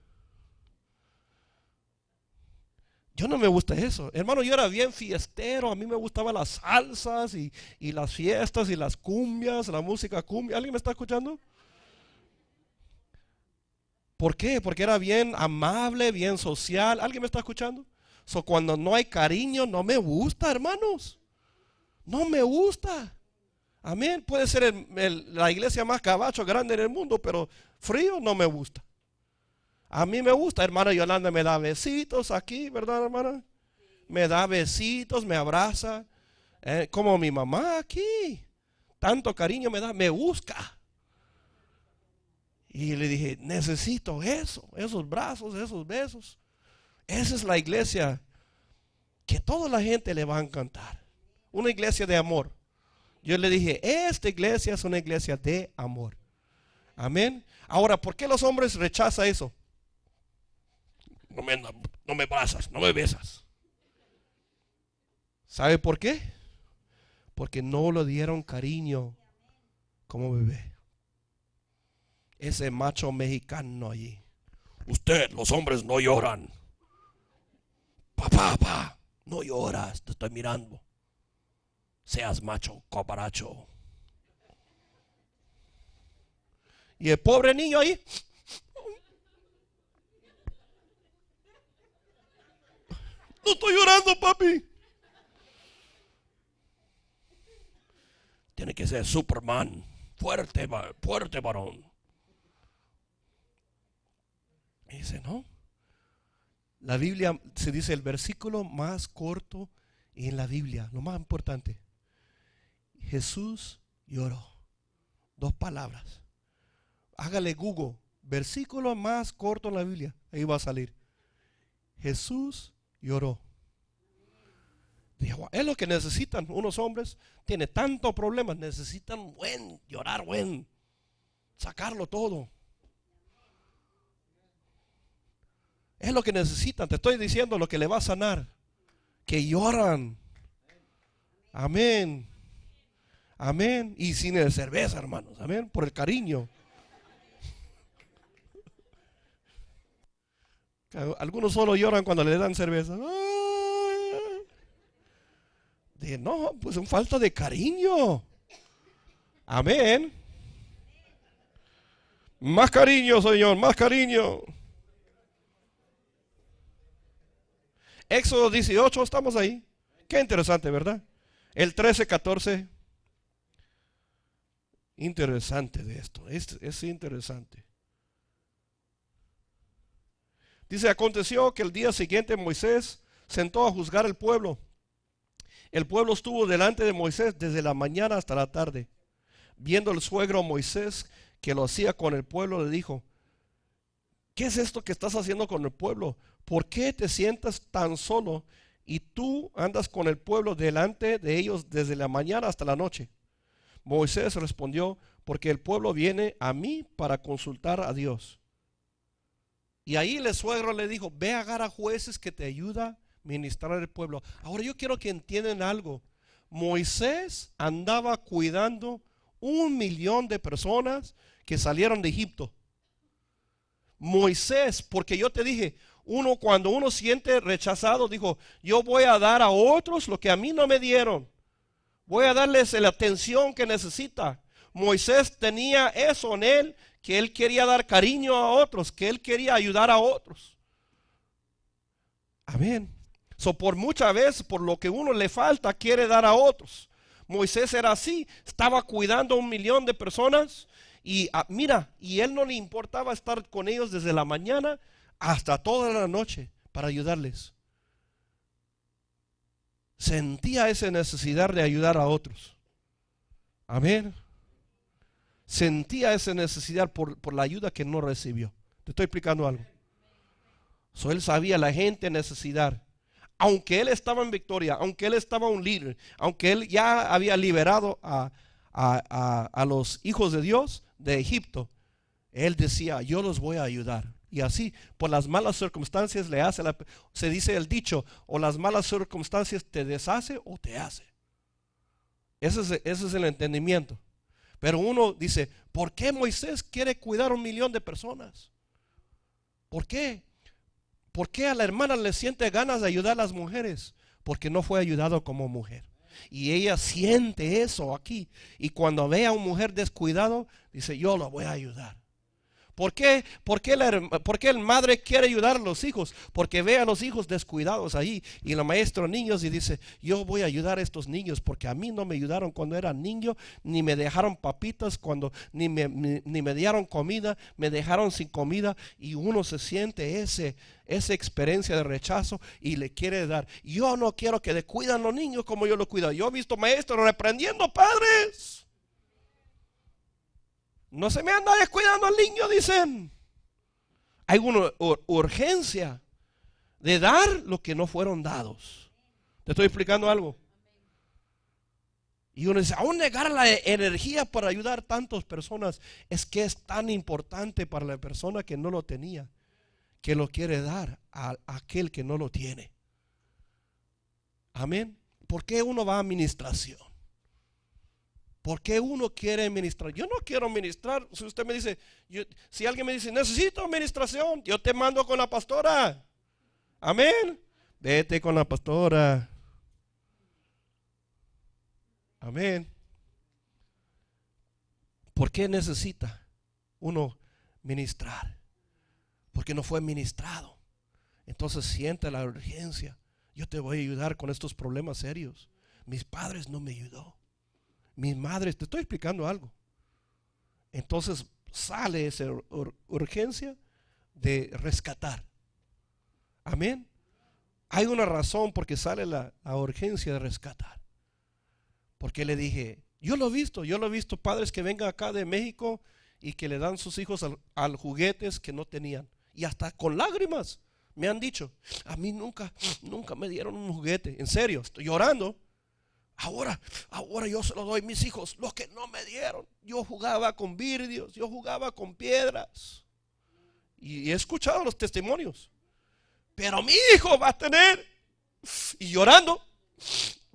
Yo no me gusta eso. Hermano, yo era bien fiestero. A mí me gustaban las salsas y, las fiestas y las cumbias, la música cumbia. ¿Alguien me está escuchando? ¿Por qué? Porque era bien amable, bien social. ¿Alguien me está escuchando? cuando no hay cariño, no me gusta, hermanos. No me gusta. Amén. Puede ser la iglesia más cabacho grande en el mundo, pero frío no me gusta. A mí me gusta, hermana Yolanda me da besitos aquí, ¿verdad, hermana? Me da besitos, me abraza, eh, como mi mamá aquí. Tanto cariño me da, me busca. Y le dije, necesito eso, esos brazos, esos besos. Esa es la iglesia que toda la gente le va a encantar. Una iglesia de amor. Yo le dije, esta iglesia es una iglesia de amor. Amén. Ahora, ¿por qué los hombres rechazan eso? no me, no abrazas, no me besas. ¿Sabe por qué? Porque no lo dieron cariño como bebé. Ese macho mexicano allí. Usted, los hombres no lloran. Papá, papá, no lloras, te estoy mirando. Seas macho, coparacho. Y el pobre niño ahí No estoy llorando, papi. Tiene que ser Superman. Fuerte, fuerte varón. dice, no. La Biblia se dice el versículo más corto en la Biblia, lo más importante. Jesús lloró. Dos palabras. Hágale Google, versículo más corto en la Biblia. Ahí va a salir. Jesús lloró. Dijo, es lo que necesitan unos hombres. Tiene tantos problemas, necesitan buen, llorar buen, sacarlo todo. Es lo que necesitan, te estoy diciendo lo que le va a sanar. Que lloran. Amén. Amén. Y sin el cerveza, hermanos. Amén. Por el cariño. Algunos solo lloran cuando le dan cerveza. Dije, no, pues un falta de cariño. Amén. Más cariño, Señor, más cariño. Éxodo 18, estamos ahí. Qué interesante, ¿verdad? El 13, 14. Interesante de esto, es interesante. Dice, aconteció que el día siguiente Moisés sentó a juzgar al pueblo. El pueblo estuvo delante de Moisés desde la mañana hasta la tarde. Viendo el suegro Moisés que lo hacía con el pueblo, le dijo, ¿qué es esto que estás haciendo con el pueblo? ¿Por qué te sientas tan solo y tú andas con el pueblo delante de ellos desde la mañana hasta la noche? Moisés respondió, porque el pueblo viene a mí para consultar a Dios. Y ahí el suegro le dijo, ve a agarrar jueces que te ayuda a ministrar el pueblo. Ahora yo quiero que entiendan algo. Moisés andaba cuidando un millón de personas que salieron de Egipto. Moisés, porque yo te dije, uno cuando uno siente rechazado, dijo, yo voy a dar a otros lo que a mí no me dieron. Voy a darles la atención que necesita. Moisés tenía eso en él que él quería dar cariño a otros, que él quería ayudar a otros. Amén. So, por muchas veces, por lo que uno le falta, quiere dar a otros. Moisés era así, estaba cuidando a un millón de personas y ah, mira, y él no le importaba estar con ellos desde la mañana hasta toda la noche para ayudarles. Sentía esa necesidad de ayudar a otros. Amén sentía esa necesidad por, la ayuda que no recibió. Te estoy explicando algo. So, él sabía la gente necesidad. Aunque él estaba en victoria, aunque él estaba un líder, aunque él ya había liberado a, los hijos de Dios de Egipto, él decía, yo los voy a ayudar. Y así, por las malas circunstancias le hace, la, se dice el dicho, o las malas circunstancias te deshace o te hace. Ese ese es el entendimiento. Pero uno dice, ¿por qué Moisés quiere cuidar a un millón de personas? ¿Por qué? ¿Por qué a la hermana le siente ganas de ayudar a las mujeres? Porque no fue ayudado como mujer. Y ella siente eso aquí. Y cuando ve a una mujer descuidada, dice, yo la voy a ayudar. ¿Por qué, por qué el madre quiere ayudar a los hijos? Porque ve a los hijos descuidados ahí y la maestro niños y dice, yo voy a ayudar a estos niños porque a mí no me ayudaron cuando era niño, ni me dejaron papitas, cuando ni me, ni, me dieron comida, me dejaron sin comida y uno se siente ese, esa experiencia de rechazo y le quiere dar. Yo no quiero que descuidan los niños como yo los cuido. Yo he visto maestros reprendiendo padres. No se me anda descuidando al niño, dicen. Hay una urgencia de dar lo que no fueron dados. ¿Te estoy explicando algo? Y uno dice, aún negar la energía para ayudar a tantas personas es que es tan importante para la persona que no lo tenía, que lo quiere dar a aquel que no lo tiene. Amén. ¿Por qué uno va a administración? ¿Por qué uno quiere ministrar? Yo no quiero ministrar. Si usted me dice, si alguien me dice, necesito administración, yo te mando con la pastora. Amén. Vete con la pastora. Amén. ¿Por qué necesita uno ministrar? Porque no fue ministrado. Entonces siente la urgencia. Yo te voy a ayudar con estos problemas serios. Mis padres no me ayudó. Mi madre, te estoy explicando algo. Entonces sale esa urgencia de rescatar. Amén. Hay una razón porque sale la, urgencia de rescatar. Porque le dije, yo lo he visto, yo lo he visto padres que vengan acá de México y que le dan sus hijos al juguetes que no tenían. Y hasta con lágrimas me han dicho, a mí nunca, nunca me dieron un juguete. En serio, estoy llorando. Ahora, ahora yo se lo doy a mis hijos, los que no me dieron. Yo jugaba con vidrios, yo jugaba con piedras. Y he escuchado los testimonios. Pero mi hijo va a tener, y llorando,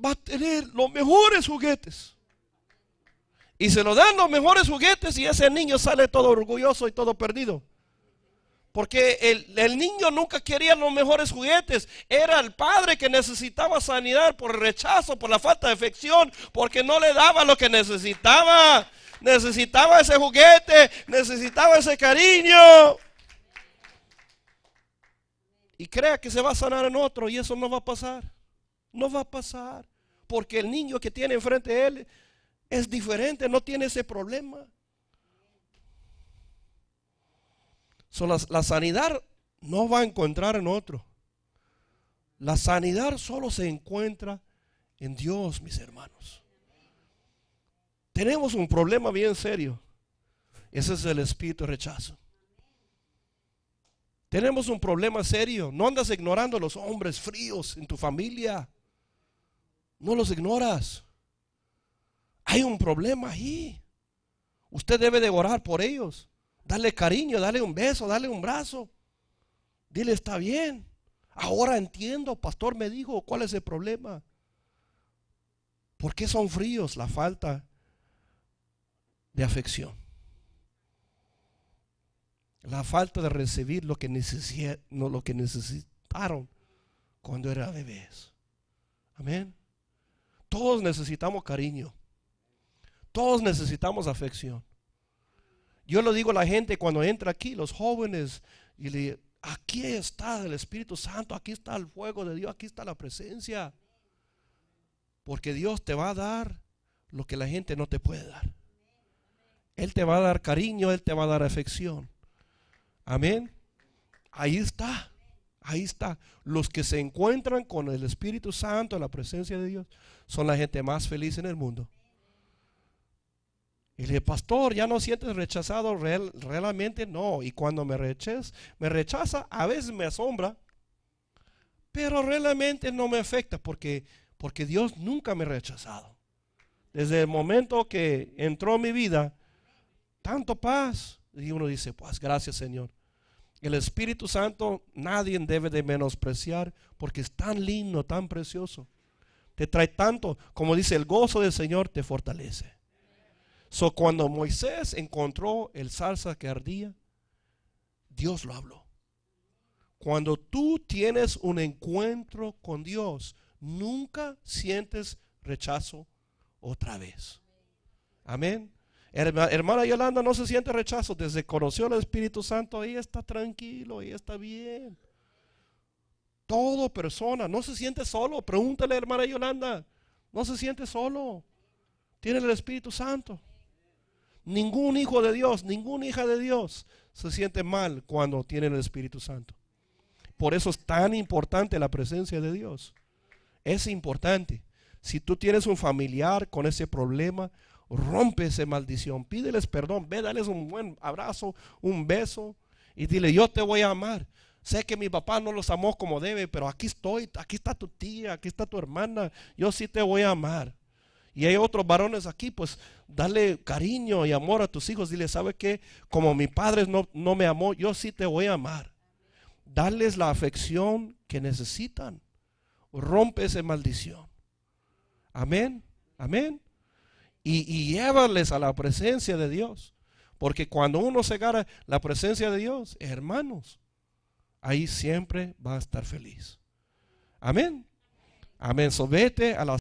va a tener los mejores juguetes. Y se lo dan los mejores juguetes y ese niño sale todo orgulloso y todo perdido. Porque el, niño nunca quería los mejores juguetes. Era el padre que necesitaba sanidad por el rechazo, por la falta de afección, porque no le daba lo que necesitaba. Necesitaba ese juguete, necesitaba ese cariño. Y crea que se va a sanar en otro y eso no va a pasar. No va a pasar. Porque el niño que tiene enfrente de él es diferente, no tiene ese problema. la, sanidad no va a encontrar en otro. La sanidad solo se encuentra en Dios, mis hermanos. Tenemos un problema bien serio. Ese es el espíritu de rechazo. Tenemos un problema serio. No andas ignorando a los hombres fríos en tu familia. No los ignoras. Hay un problema ahí. Usted debe de orar por ellos. Dale cariño, dale un beso, dale un brazo. Dile, está bien. Ahora entiendo, pastor me dijo, ¿cuál es el problema? ¿Por qué son fríos la falta de afección? La falta de recibir lo que, lo que necesitaron cuando era bebés. Amén. Todos necesitamos cariño. Todos necesitamos afección. Yo lo digo a la gente cuando entra aquí, los jóvenes, y le aquí está el Espíritu Santo, aquí está el fuego de Dios, aquí está la presencia. Porque Dios te va a dar lo que la gente no te puede dar. Él te va a dar cariño, Él te va a dar afección. Amén. Ahí está. Ahí está. Los que se encuentran con el Espíritu Santo, la presencia de Dios, son la gente más feliz en el mundo. Y le dije, pastor, ¿ya no sientes rechazado realmente? No. Y cuando me, me rechaza, a veces me asombra, pero realmente no me afecta porque, porque Dios nunca me ha rechazado. Desde el momento que entró en mi vida, tanto paz. Y uno dice, pues gracias Señor. El Espíritu Santo nadie debe de menospreciar porque es tan lindo, tan precioso. Te trae tanto, como dice, el gozo del Señor te fortalece. So, cuando Moisés encontró el salsa que ardía, Dios lo habló. Cuando tú tienes un encuentro con Dios, nunca sientes rechazo otra vez. Amén. Hermana Yolanda no se siente rechazo. Desde conoció al Espíritu Santo, Ahí está tranquilo, ella está bien. Todo persona, no se siente solo. Pregúntale, hermana Yolanda, no se siente solo. Tiene el Espíritu Santo. Ningún hijo de Dios, ninguna hija de Dios se siente mal cuando tiene el Espíritu Santo. Por eso es tan importante la presencia de Dios. Es importante. Si tú tienes un familiar con ese problema, rompe esa maldición, pídeles perdón, ve, dales un buen abrazo, un beso y dile, yo te voy a amar. Sé que mi papá no los amó como debe, pero aquí estoy, aquí está tu tía, aquí está tu hermana, yo sí te voy a amar. Y hay otros varones aquí, pues dale cariño y amor a tus hijos. Dile, ¿sabe qué? Como mi padre no, me amó, yo sí te voy a amar. Dales la afección que necesitan. Rompe esa maldición. Amén, amén. Y, y llévales a la presencia de Dios. Porque cuando uno se gana la presencia de Dios, hermanos, ahí siempre va a estar feliz. Amén. Amén. sobete a la